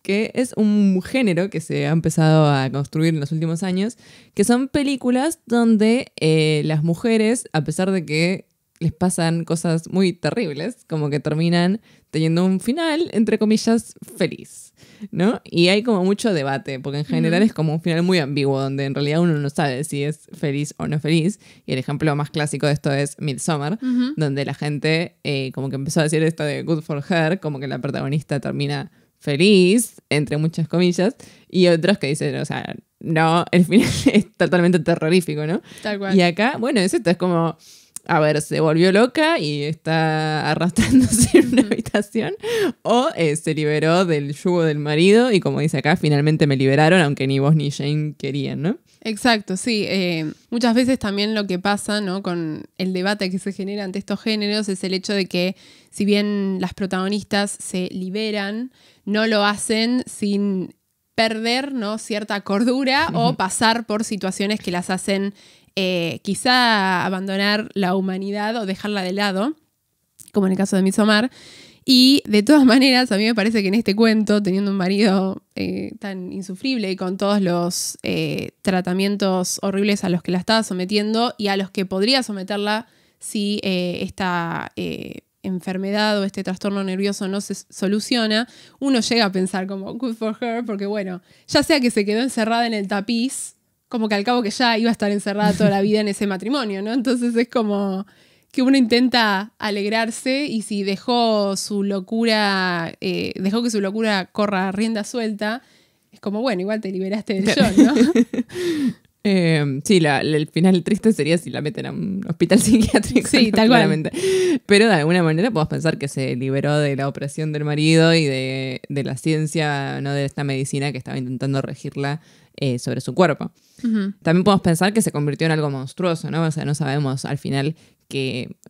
que es un género que se ha empezado a construir en los últimos años, que son películas donde eh, las mujeres, a pesar de que les pasan cosas muy terribles, como que terminan teniendo un final, entre comillas, feliz, ¿no? Y hay como mucho debate, porque en general es como un final muy ambiguo, donde en realidad uno no sabe si es feliz o no feliz. Y el ejemplo más clásico de esto es Midsommar, donde la gente eh, como que empezó a decir esto de Good for Her, como que la protagonista termina feliz, entre muchas comillas, y otros que dicen, o sea, no, el final es totalmente terrorífico, ¿no? Y acá, bueno, es esto, es como a ver, se volvió loca y está arrastrándose en una habitación, o eh, se liberó del yugo del marido y como dice acá, finalmente me liberaron, aunque ni vos ni Jane querían, ¿no? Exacto, sí. Eh, muchas veces también lo que pasa ¿no? con el debate que se genera ante estos géneros es el hecho de que si bien las protagonistas se liberan, no lo hacen sin perder cierta cordura o pasar por situaciones que las hacen eh, quizá abandonar la humanidad o dejarla de lado, como en el caso de Misomar Y de todas maneras, a mí me parece que en este cuento, teniendo un marido eh, tan insufrible y con todos los eh, tratamientos horribles a los que la estaba sometiendo y a los que podría someterla si esta enfermedad o este trastorno nervioso no se soluciona, uno llega a pensar como, good for her, porque bueno, ya sea que se quedó encerrada en el tapiz, como que al cabo que ya iba a estar encerrada toda la vida en ese matrimonio, ¿no? Entonces es como que uno intenta alegrarse y si dejó su locura, eh, dejó que su locura corra rienda suelta, es como, bueno, igual te liberaste del yo, ¿no? Eh, sí, la, el final triste sería si la meten a un hospital psiquiátrico. Sí, tal Pero de alguna manera podemos pensar que se liberó de la opresión del marido y de, la ciencia, no de esta medicina que estaba intentando regirla eh, sobre su cuerpo. También podemos pensar que se convirtió en algo monstruoso, ¿no? O sea, no sabemos al final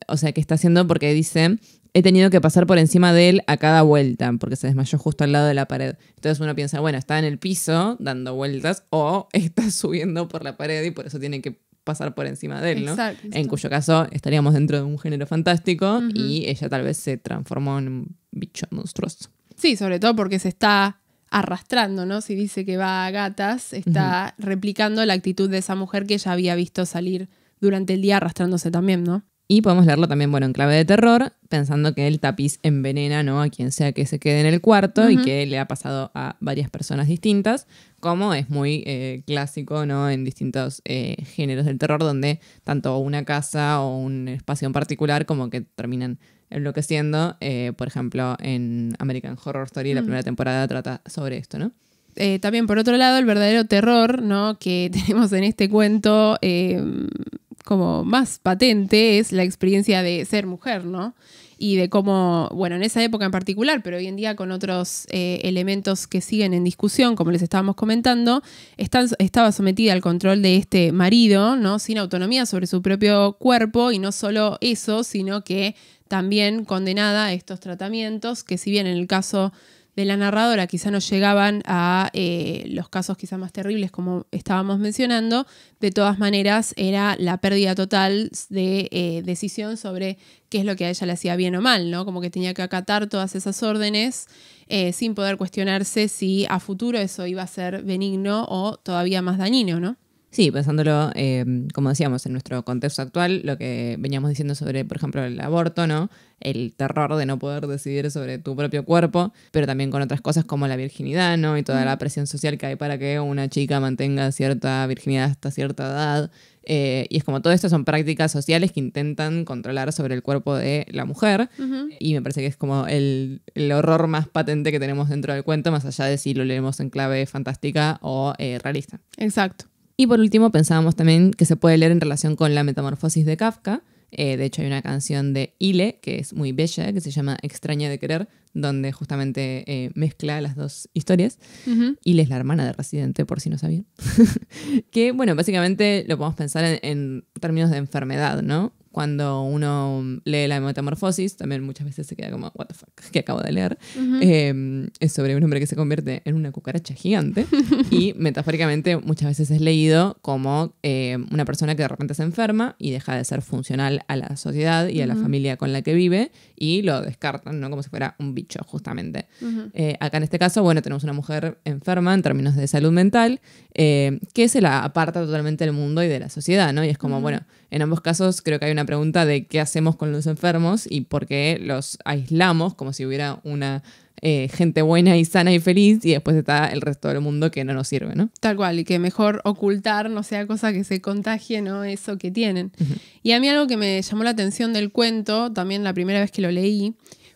o sea, qué está haciendo porque dice he tenido que pasar por encima de él a cada vuelta, porque se desmayó justo al lado de la pared. Entonces uno piensa, bueno, está en el piso dando vueltas o está subiendo por la pared y por eso tiene que pasar por encima de él, ¿no? Exacto. En cuyo caso estaríamos dentro de un género fantástico y ella tal vez se transformó en un bicho monstruoso. Sí, sobre todo porque se está arrastrando, ¿no? Si dice que va a gatas, está replicando la actitud de esa mujer que ella había visto salir durante el día arrastrándose también, ¿no? Y podemos leerlo también, bueno, en clave de terror, pensando que el tapiz envenena ¿no? a quien sea que se quede en el cuarto y que le ha pasado a varias personas distintas, como es muy eh, clásico ¿no? en distintos eh, géneros del terror, donde tanto una casa o un espacio en particular como que terminan enloqueciendo. Eh, por ejemplo, en American Horror Story, la mm. primera temporada trata sobre esto, ¿no? también por otro lado el verdadero terror ¿no? que tenemos en este cuento como más patente es la experiencia de ser mujer, ¿no? Y de cómo, bueno, en esa época en particular, pero hoy en día con otros eh, elementos que siguen en discusión, como les estábamos comentando, estaba sometida al control de este marido, ¿no? Sin autonomía sobre su propio cuerpo y no solo eso, sino que también condenada a estos tratamientos, que si bien en el caso de la narradora quizá no llegaban a eh, los casos quizá más terribles como estábamos mencionando, de todas maneras era la pérdida total de eh, decisión sobre qué es lo que a ella le hacía bien o mal, ¿no? Como que tenía que acatar todas esas órdenes eh, sin poder cuestionarse si a futuro eso iba a ser benigno o todavía más dañino, ¿no? Sí, pensándolo, em, como decíamos, en nuestro contexto actual, lo que veníamos diciendo sobre, por ejemplo, el aborto, ¿no? El terror de no poder decidir sobre tu propio cuerpo, pero también con otras cosas como la virginidad, ¿no? Y toda mm. la presión social que hay para que una chica mantenga cierta virginidad hasta cierta edad. Eh, y es como todo esto son prácticas sociales que intentan controlar sobre el cuerpo de la mujer. Y me parece que es como el, horror más patente que tenemos dentro del cuento, más allá de si lo leemos en clave fantástica o eh, realista. Exacto. Y por último, pensábamos también que se puede leer en relación con la metamorfosis de Kafka. Eh, de hecho, hay una canción de Ile, que es muy bella, que se llama Extraña de Querer, donde justamente eh, mezcla las dos historias. Ile es la hermana de Residente, por si no sabían. que, bueno, básicamente lo podemos pensar en, términos de enfermedad, ¿no? cuando uno lee la metamorfosis, también muchas veces se queda como, what the fuck, que acabo de leer, em, es sobre un hombre que se convierte en una cucaracha gigante y metafóricamente muchas veces es leído como em, una persona que de repente se enferma y deja de ser funcional a la sociedad y a la familia con la que vive y lo descartan, ¿no? Como si fuera un bicho, justamente. Eh, acá en este caso, bueno, tenemos una mujer enferma en términos de salud mental em, que se la aparta totalmente del mundo y de la sociedad, ¿no? Y es como, bueno, en ambos casos creo que hay una pregunta de qué hacemos con los enfermos y por qué los aislamos como si hubiera una eh, gente buena y sana y feliz y después está el resto del mundo que no nos sirve, ¿no? Tal cual, y que mejor ocultar no sea cosa que se contagie, ¿no? Eso que tienen. Y a mí algo que me llamó la atención del cuento, también la primera vez que lo leí,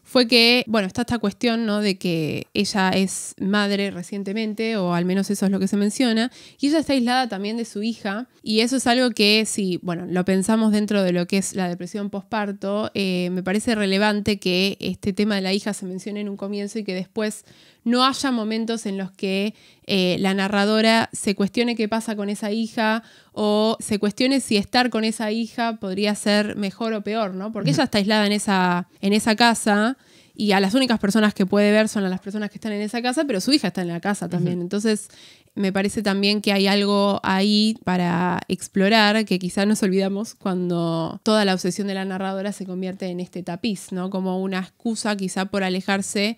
fue que, bueno, está esta cuestión, ¿no? De que ella es madre recientemente, o al menos eso es lo que se menciona, y ella está aislada también de su hija, y eso es algo que si, bueno, lo pensamos dentro de lo que es la depresión postparto, eh, me parece relevante que este tema de la hija se mencione en un comienzo y que después no haya momentos en los que eh, la narradora se cuestione qué pasa con esa hija o se cuestione si estar con esa hija podría ser mejor o peor, ¿no? Porque ella está aislada en esa, en esa casa y a las únicas personas que puede ver son a las personas que están en esa casa, pero su hija está en la casa también. Entonces, me parece también que hay algo ahí para explorar que quizá nos olvidamos cuando toda la obsesión de la narradora se convierte en este tapiz, ¿no? Como una excusa quizá por alejarse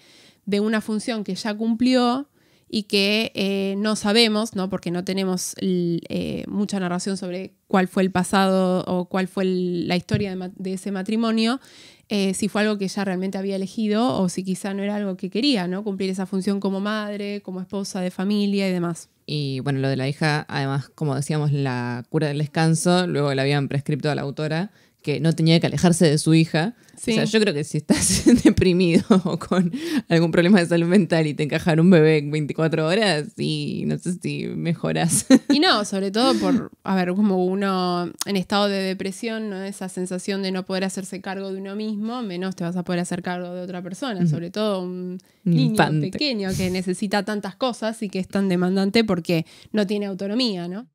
de una función que ya cumplió y que eh, no sabemos, ¿no? porque no tenemos eh, mucha narración sobre cuál fue el pasado o cuál fue la historia de, ese matrimonio, eh, si fue algo que ya realmente había elegido o si quizá no era algo que quería, ¿no? cumplir esa función como madre, como esposa de familia y demás. Y bueno, lo de la hija, además, como decíamos, la cura del descanso, luego la habían prescripto a la autora, que no tenía que alejarse de su hija. O sea, yo creo que si estás deprimido o con algún problema de salud mental y te encajar un bebé en 24 horas, y no sé si mejoras. Y no, sobre todo por, a como uno en estado de depresión, ¿no? esa sensación de no poder hacerse cargo de uno mismo, menos te vas a poder hacer cargo de otra persona, sobre todo un niño pequeño que necesita tantas cosas y que es tan demandante porque no tiene autonomía, ¿no?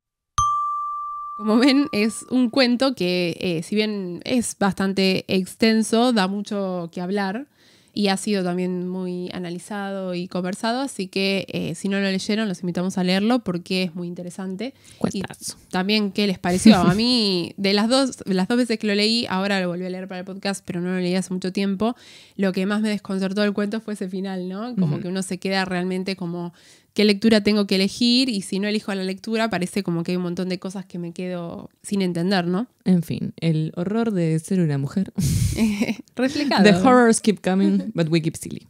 Como ven, es un cuento que, eh, si bien es bastante extenso, da mucho que hablar y ha sido también muy analizado y conversado, así que eh, si no lo leyeron, los invitamos a leerlo porque es muy interesante. Y también qué les pareció. A mí, de las dos, las dos veces que lo leí, ahora lo volví a leer para el podcast, pero no lo leí hace mucho tiempo, lo que más me desconcertó del cuento fue ese final, ¿no? Como que uno se queda realmente como qué lectura tengo que elegir y si no elijo la lectura parece como que hay un montón de cosas que me quedo sin entender, ¿no? En fin, el horror de ser una mujer. Reflejado. The horrors keep coming, but we keep silly.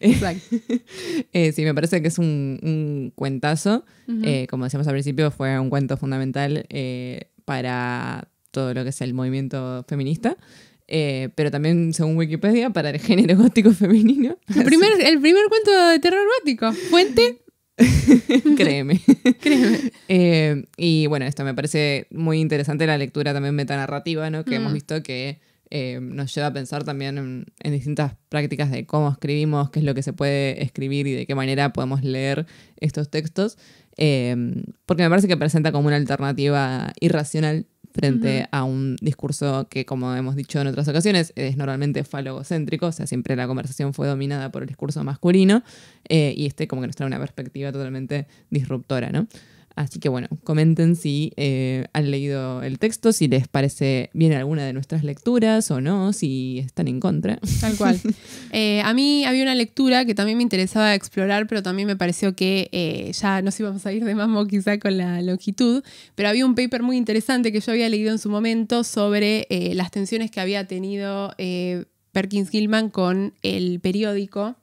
Exacto. Eh, sí, me parece que es un, cuentazo. Eh, como decíamos al principio, fue un cuento fundamental eh, para todo lo que es el movimiento feminista. pero también, según Wikipedia, para el género gótico femenino. El primer, el primer cuento de terror gótico. Fuente, Créeme. Créeme. Eh, y bueno, esto me parece muy interesante la lectura también metanarrativa, ¿no? Que hemos mm. visto que eh, nos lleva a pensar también en, distintas prácticas de cómo escribimos, qué es lo que se puede escribir y de qué manera podemos leer estos textos, eh, porque me parece que presenta como una alternativa irracional frente a un discurso que, como hemos dicho en otras ocasiones, es normalmente falogocéntrico, o sea, siempre la conversación fue dominada por el discurso masculino, eh, y este como que nos trae una perspectiva totalmente disruptora, ¿no? Así que bueno, comenten si eh, han leído el texto, si les parece bien alguna de nuestras lecturas o no, si están en contra. Tal cual. Eh, a mí había una lectura que también me interesaba explorar, pero también me pareció que eh, ya nos íbamos a ir de mambo quizá con la longitud, pero había un paper muy interesante que yo había leído en su momento sobre las tensiones que había tenido Perkins Gilman con el periódico.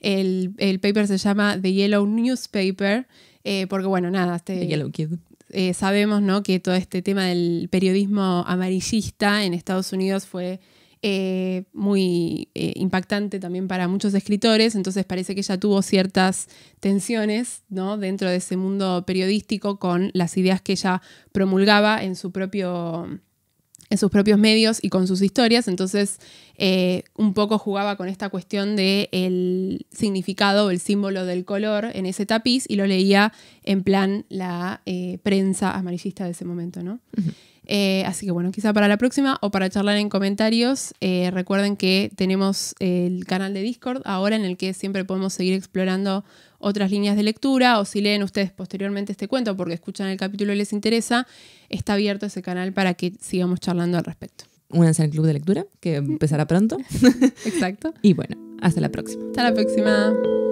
El, el paper se llama The Yellow Newspaper. Eh, porque bueno, nada, este, eh, sabemos ¿no? que todo este tema del periodismo amarillista en Estados Unidos fue eh, muy impactante también para muchos escritores, entonces parece que ella tuvo ciertas tensiones ¿no? dentro de ese mundo periodístico con las ideas que ella promulgaba en su propio en sus propios medios y con sus historias, entonces eh, un poco jugaba con esta cuestión del significado significado, el símbolo del color en ese tapiz y lo leía en plan la eh, prensa amarillista de ese momento, ¿no? Eh, así que bueno, quizá para la próxima o para charlar en comentarios, recuerden que tenemos el canal de Discord ahora en el que siempre podemos seguir explorando otras líneas de lectura o si leen ustedes posteriormente este cuento porque escuchan el capítulo y les interesa, está abierto ese canal para que sigamos charlando al respecto. Únanse al club de lectura que mm. empezará pronto. Exacto. y bueno, hasta la próxima. Hasta la próxima.